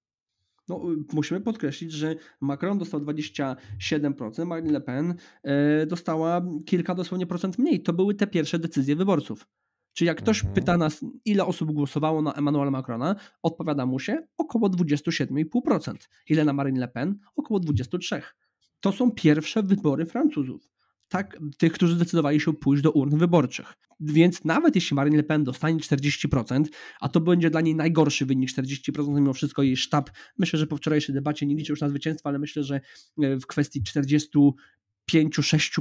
No, y, musimy podkreślić, że Macron dostał 27%, Marine Le Pen e, dostała kilka dosłownie procent mniej. To były te pierwsze decyzje wyborców. Czyli jak ktoś mhm. pyta nas, ile osób głosowało na Emmanuela Macrona, odpowiada mu się około 27,5%. Ile na Marine Le Pen? Około 23%. To są pierwsze wybory Francuzów tak, tych, którzy zdecydowali się pójść do urn wyborczych. Więc nawet jeśli Marine Le Pen dostanie 40%, a to będzie dla niej najgorszy wynik, 40% mimo wszystko jej sztab, myślę, że po wczorajszej debacie nie liczę już na zwycięstwo, ale myślę, że e, w kwestii 45 6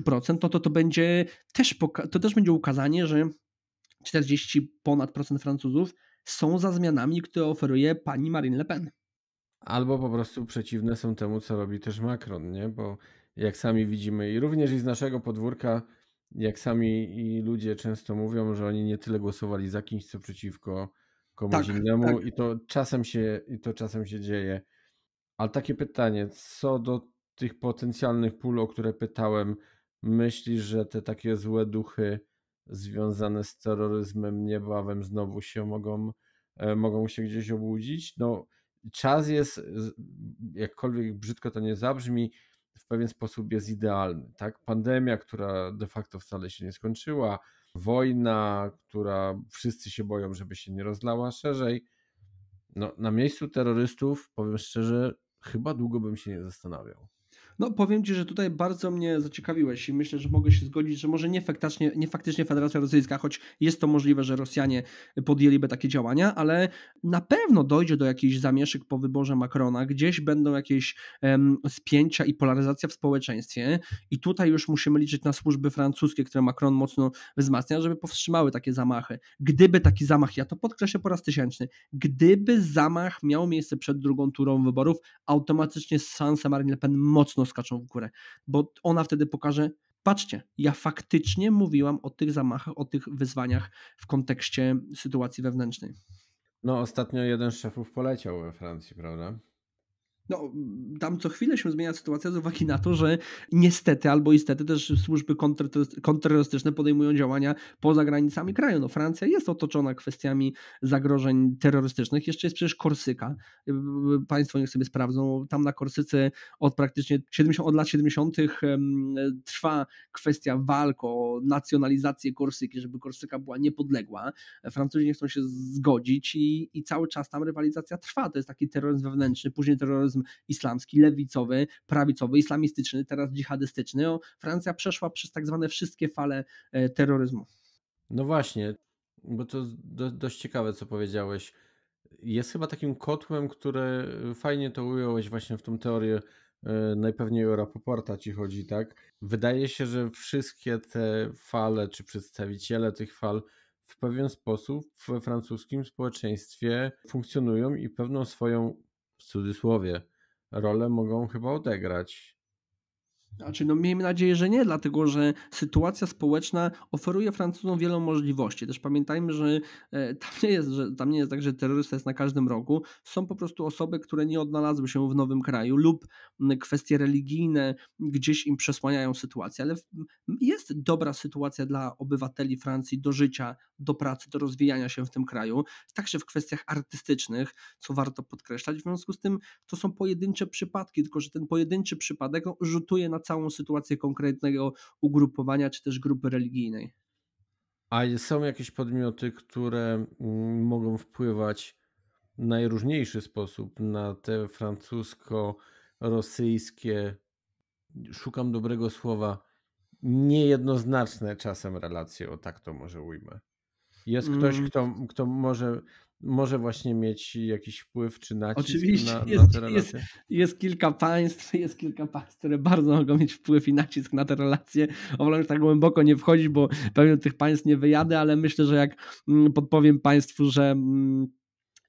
no to to będzie też, to też będzie ukazanie, że 40 ponad procent Francuzów są za zmianami, które oferuje pani Marine Le Pen. Albo po prostu przeciwne są temu, co robi też Macron, nie? Bo jak sami widzimy. I również i z naszego podwórka, jak sami i ludzie często mówią, że oni nie tyle głosowali za kimś, co przeciwko komuś tak, innemu. Tak. I to czasem się, i to czasem się dzieje. Ale takie pytanie, co do tych potencjalnych pól, o które pytałem, myślisz, że te takie złe duchy związane z terroryzmem niebawem znowu się mogą, e, mogą się gdzieś obudzić? No, czas jest, jakkolwiek brzydko to nie zabrzmi, w pewien sposób jest idealny. Tak? Pandemia, która de facto wcale się nie skończyła, wojna, która wszyscy się boją, żeby się nie rozlała szerzej. No, na miejscu terrorystów, powiem szczerze, chyba długo bym się nie zastanawiał. No powiem Ci, że tutaj bardzo mnie zaciekawiłeś i myślę, że mogę się zgodzić, że może nie faktycznie, nie faktycznie Federacja Rosyjska, choć jest to możliwe, że Rosjanie podjęliby takie działania, ale na pewno dojdzie do jakichś zamieszek po wyborze Macrona, gdzieś będą jakieś um, spięcia i polaryzacja w społeczeństwie i tutaj już musimy liczyć na służby francuskie, które Macron mocno wzmacnia, żeby powstrzymały takie zamachy. Gdyby taki zamach, ja to podkreślę po raz tysięczny, gdyby zamach miał miejsce przed drugą turą wyborów, automatycznie szanse Marine Le Pen mocno skaczą w górę, bo ona wtedy pokaże, patrzcie, ja faktycznie mówiłam o tych zamachach, o tych wyzwaniach w kontekście sytuacji wewnętrznej. No, ostatnio jeden z szefów poleciał we Francji, prawda? No, tam co chwilę się zmienia sytuacja z uwagi na to, że niestety albo istety też służby kontrterrorystyczne podejmują działania poza granicami kraju. No, Francja jest otoczona kwestiami zagrożeń terrorystycznych. Jeszcze jest przecież Korsyka. Y, y, y, państwo niech sobie sprawdzą. Tam na Korsyce od praktycznie 70, od lat 70. trwa kwestia walk o nacjonalizację Korsyki, żeby Korsyka była niepodległa. Francuzi nie chcą się zgodzić i, i cały czas tam rywalizacja trwa. To jest taki terroryzm wewnętrzny, później terroryzm islamski, lewicowy, prawicowy, islamistyczny, teraz dżihadystyczny. No, Francja przeszła przez tak zwane wszystkie fale e, terroryzmu. No właśnie, bo to do, dość ciekawe, co powiedziałeś. Jest chyba takim kotłem, które e, fajnie to ująłeś właśnie w tą teorię e, najpewniej o Rapoporta ci chodzi, tak? Wydaje się, że wszystkie te fale, czy przedstawiciele tych fal w pewien sposób we francuskim społeczeństwie funkcjonują i pewną swoją, w cudzysłowie, rolę mogą chyba odegrać. Znaczy, no miejmy nadzieję, że nie, dlatego że sytuacja społeczna oferuje Francuzom wiele możliwości. Też pamiętajmy, że e, tam nie jest, że, tam nie jest tak, że terrorysta jest na każdym rogu. Są po prostu osoby, które nie odnalazły się w nowym kraju lub kwestie religijne gdzieś im przesłaniają sytuację, ale jest dobra sytuacja dla obywateli Francji do życia, do pracy, do rozwijania się w tym kraju, także w kwestiach artystycznych, co warto podkreślać. W związku z tym to są pojedyncze przypadki, tylko że ten pojedynczy przypadek no, rzutuje na na całą sytuację konkretnego ugrupowania czy też grupy religijnej. A są jakieś podmioty, które mm, mogą wpływać w najróżniejszy sposób na te francusko-rosyjskie, szukam dobrego słowa, niejednoznaczne czasem relacje, o tak to może ujmę. Jest ktoś, mm. kto, kto może może właśnie mieć jakiś wpływ czy nacisk Oczywiście na, na te relacje? Jest, jest, kilka państw, jest kilka państw, które bardzo mogą mieć wpływ i nacisk na te relacje. Wolę już tak głęboko nie wchodzić, bo pewnie do tych państw nie wyjadę, ale myślę, że jak mm, podpowiem państwu, że mm,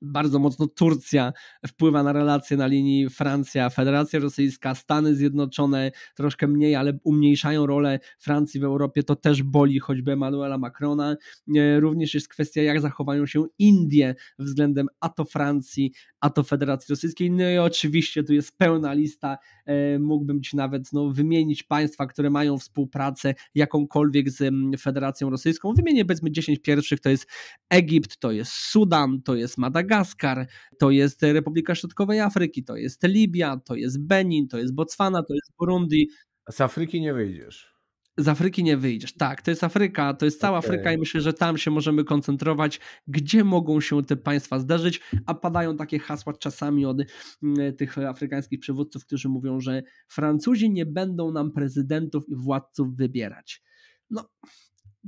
bardzo mocno Turcja wpływa na relacje na linii Francja, Federacja Rosyjska, Stany Zjednoczone troszkę mniej, ale umniejszają rolę Francji w Europie, to też boli choćby Emmanuela Macrona. E, również jest kwestia, jak zachowają się Indie względem a to Francji, a to Federacji Rosyjskiej. No i oczywiście tu jest pełna lista, e, mógłbym ci nawet no, wymienić państwa, które mają współpracę jakąkolwiek z mm, Federacją Rosyjską. Wymienię powiedzmy 10 pierwszych, to jest Egipt, to jest Sudan, to jest Madagaskar, to jest e, Republika Środkowej Afryki, to jest Libia, to jest Benin, to jest Botswana, to jest Burundi. Z Afryki nie wyjdziesz z Afryki nie wyjdziesz. Tak, to jest Afryka, to jest cała okay. Afryka i myślę, że tam się możemy koncentrować, gdzie mogą się te państwa zderzyć, a padają takie hasła czasami od mm, tych afrykańskich przywódców, którzy mówią, że Francuzi nie będą nam prezydentów i władców wybierać. No,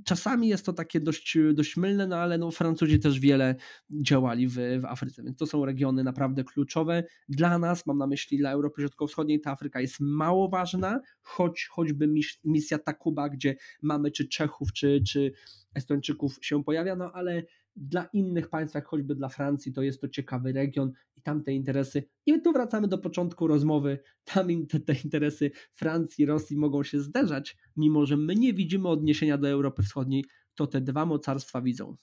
Czasami jest to takie dość, dość mylne, no ale no Francuzi też wiele działali w, w Afryce, więc to są regiony naprawdę kluczowe. Dla nas, mam na myśli dla Europy Środkowo-Wschodniej, ta Afryka jest mało ważna, choć choćby misja Takuba, gdzie mamy czy Czechów, czy, czy Estończyków się pojawia, no ale dla innych państw, jak choćby dla Francji, to jest to ciekawy region i tamte interesy. I tu wracamy do początku rozmowy. Tam te, te interesy Francji, Rosji mogą się zderzać, mimo że my nie widzimy odniesienia do Europy Wschodniej, to te dwa mocarstwa widzą.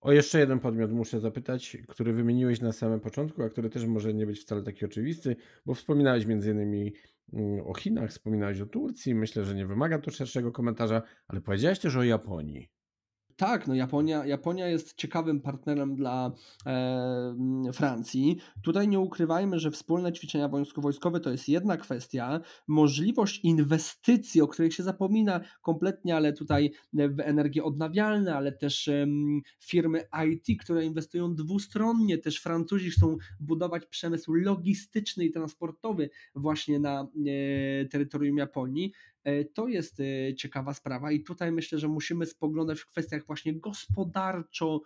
O jeszcze jeden podmiot muszę zapytać, który wymieniłeś na samym początku, a który też może nie być wcale taki oczywisty, bo wspominałeś między innymi mm, o Chinach, wspominałeś o Turcji, myślę, że nie wymaga to szerszego komentarza, ale powiedziałeś też o Japonii tak, no Japonia, Japonia jest ciekawym partnerem dla e, Francji. Tutaj nie ukrywajmy, że wspólne ćwiczenia wojsko-wojskowe to jest jedna kwestia. Możliwość inwestycji, o których się zapomina kompletnie, ale tutaj w energie odnawialne, ale też e, firmy IT, które inwestują dwustronnie, też Francuzi chcą budować przemysł logistyczny i transportowy właśnie na e, terytorium Japonii. E, to jest e, ciekawa sprawa i tutaj myślę, że musimy spoglądać w kwestiach właśnie gospodarczo,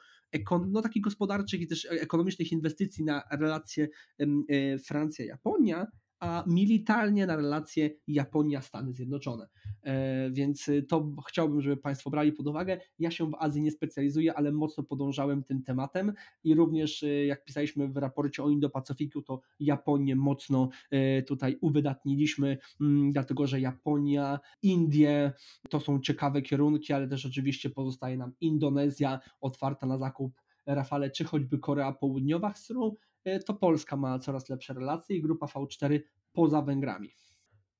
no takich gospodarczych i też e, ekonomicznych inwestycji na relacje Francja-Japonia, a militarnie na relacje Japonia-Stany Zjednoczone. E, więc to chciałbym, żeby Państwo brali pod uwagę. Ja się w Azji nie specjalizuję, ale mocno podążałem tym tematem i również e, jak pisaliśmy w raporcie o Indo-Pacyfiku, to Japonię mocno e, tutaj uwydatniliśmy, mm, dlatego że Japonia, Indie to są ciekawe kierunki, ale też oczywiście pozostaje nam Indonezja otwarta na zakup Rafale, czy choćby Korea Południowa, z którą E, to Polska ma coraz lepsze relacje i grupa V4 poza Węgrami.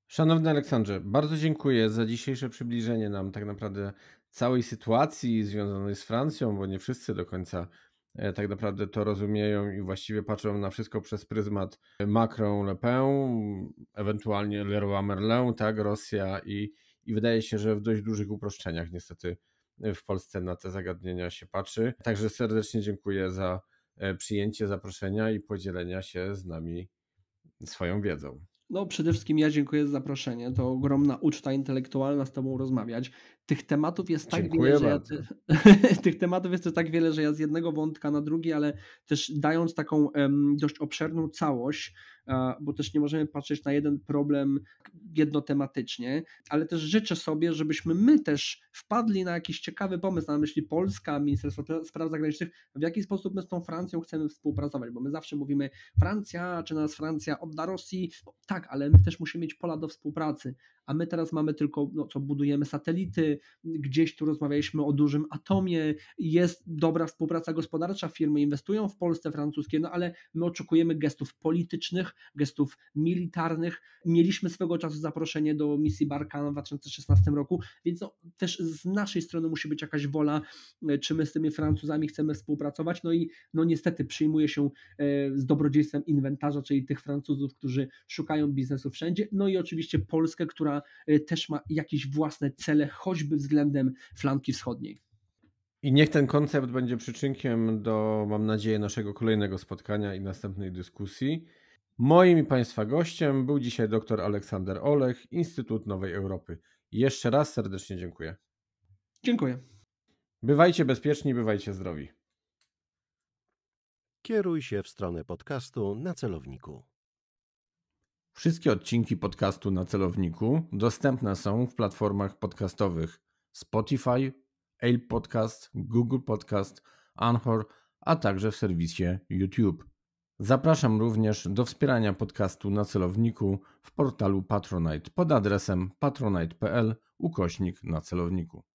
Szanowny Aleksandrze, bardzo dziękuję za dzisiejsze przybliżenie nam tak naprawdę całej sytuacji związanej z Francją, bo nie wszyscy do końca e, tak naprawdę to rozumieją i właściwie patrzą na wszystko przez pryzmat Macron, Le Pen, ewentualnie Leroy Merlin, tak, Rosja i, i wydaje się, że w dość dużych uproszczeniach niestety w Polsce na te zagadnienia się patrzy. Także serdecznie dziękuję za E, przyjęcie zaproszenia i podzielenia się z nami swoją wiedzą. No, przede wszystkim ja dziękuję za zaproszenie. To ogromna uczta intelektualna z Tobą rozmawiać tych tematów jest tak Dziękuję wiele, że ja, tych tematów jest tak wiele, że ja z jednego wątka na drugi, ale też dając taką um, dość obszerną całość, bo też nie możemy patrzeć na jeden problem jednotematycznie, ale też życzę sobie, żebyśmy my też wpadli na jakiś ciekawy pomysł, na myśli Polska, Ministerstwo Spraw Zagranicznych, w jaki sposób my z tą Francją chcemy współpracować, bo my zawsze mówimy Francja, czy nas Francja odda Rosji, tak, ale my też musimy mieć pola do współpracy, a my teraz mamy tylko, no co, budujemy satelity, gdzieś tu rozmawialiśmy o dużym atomie, jest dobra współpraca gospodarcza, firmy inwestują w Polsce, francuskie, no ale my oczekujemy gestów politycznych, gestów militarnych. Mieliśmy swego czasu zaproszenie do misji Barkan w 2016 roku, więc no, też z naszej strony musi być jakaś wola, e, czy my z tymi Francuzami chcemy współpracować, no i no niestety przyjmuje się e, z dobrodziejstwem inwentarza, czyli tych Francuzów, którzy szukają biznesu wszędzie, no i oczywiście Polskę, która Y, też ma jakieś własne cele, choćby względem flanki wschodniej. I niech ten koncept będzie przyczynkiem do, mam nadzieję, naszego kolejnego spotkania i następnej dyskusji. Moim i Państwa gościem był dzisiaj dr Aleksander Olech, Instytut Nowej Europy. Jeszcze raz serdecznie dziękuję. Dziękuję. Bywajcie bezpieczni, bywajcie zdrowi. Kieruj się w stronę podcastu na celowniku. Wszystkie odcinki podcastu na celowniku dostępne są w platformach podcastowych Spotify, Apple Podcast, Google Podcast, Anchor, a także w serwisie YouTube. Zapraszam również do wspierania podcastu na celowniku w portalu Patronite pod adresem patronite.pl ukośnik na celowniku.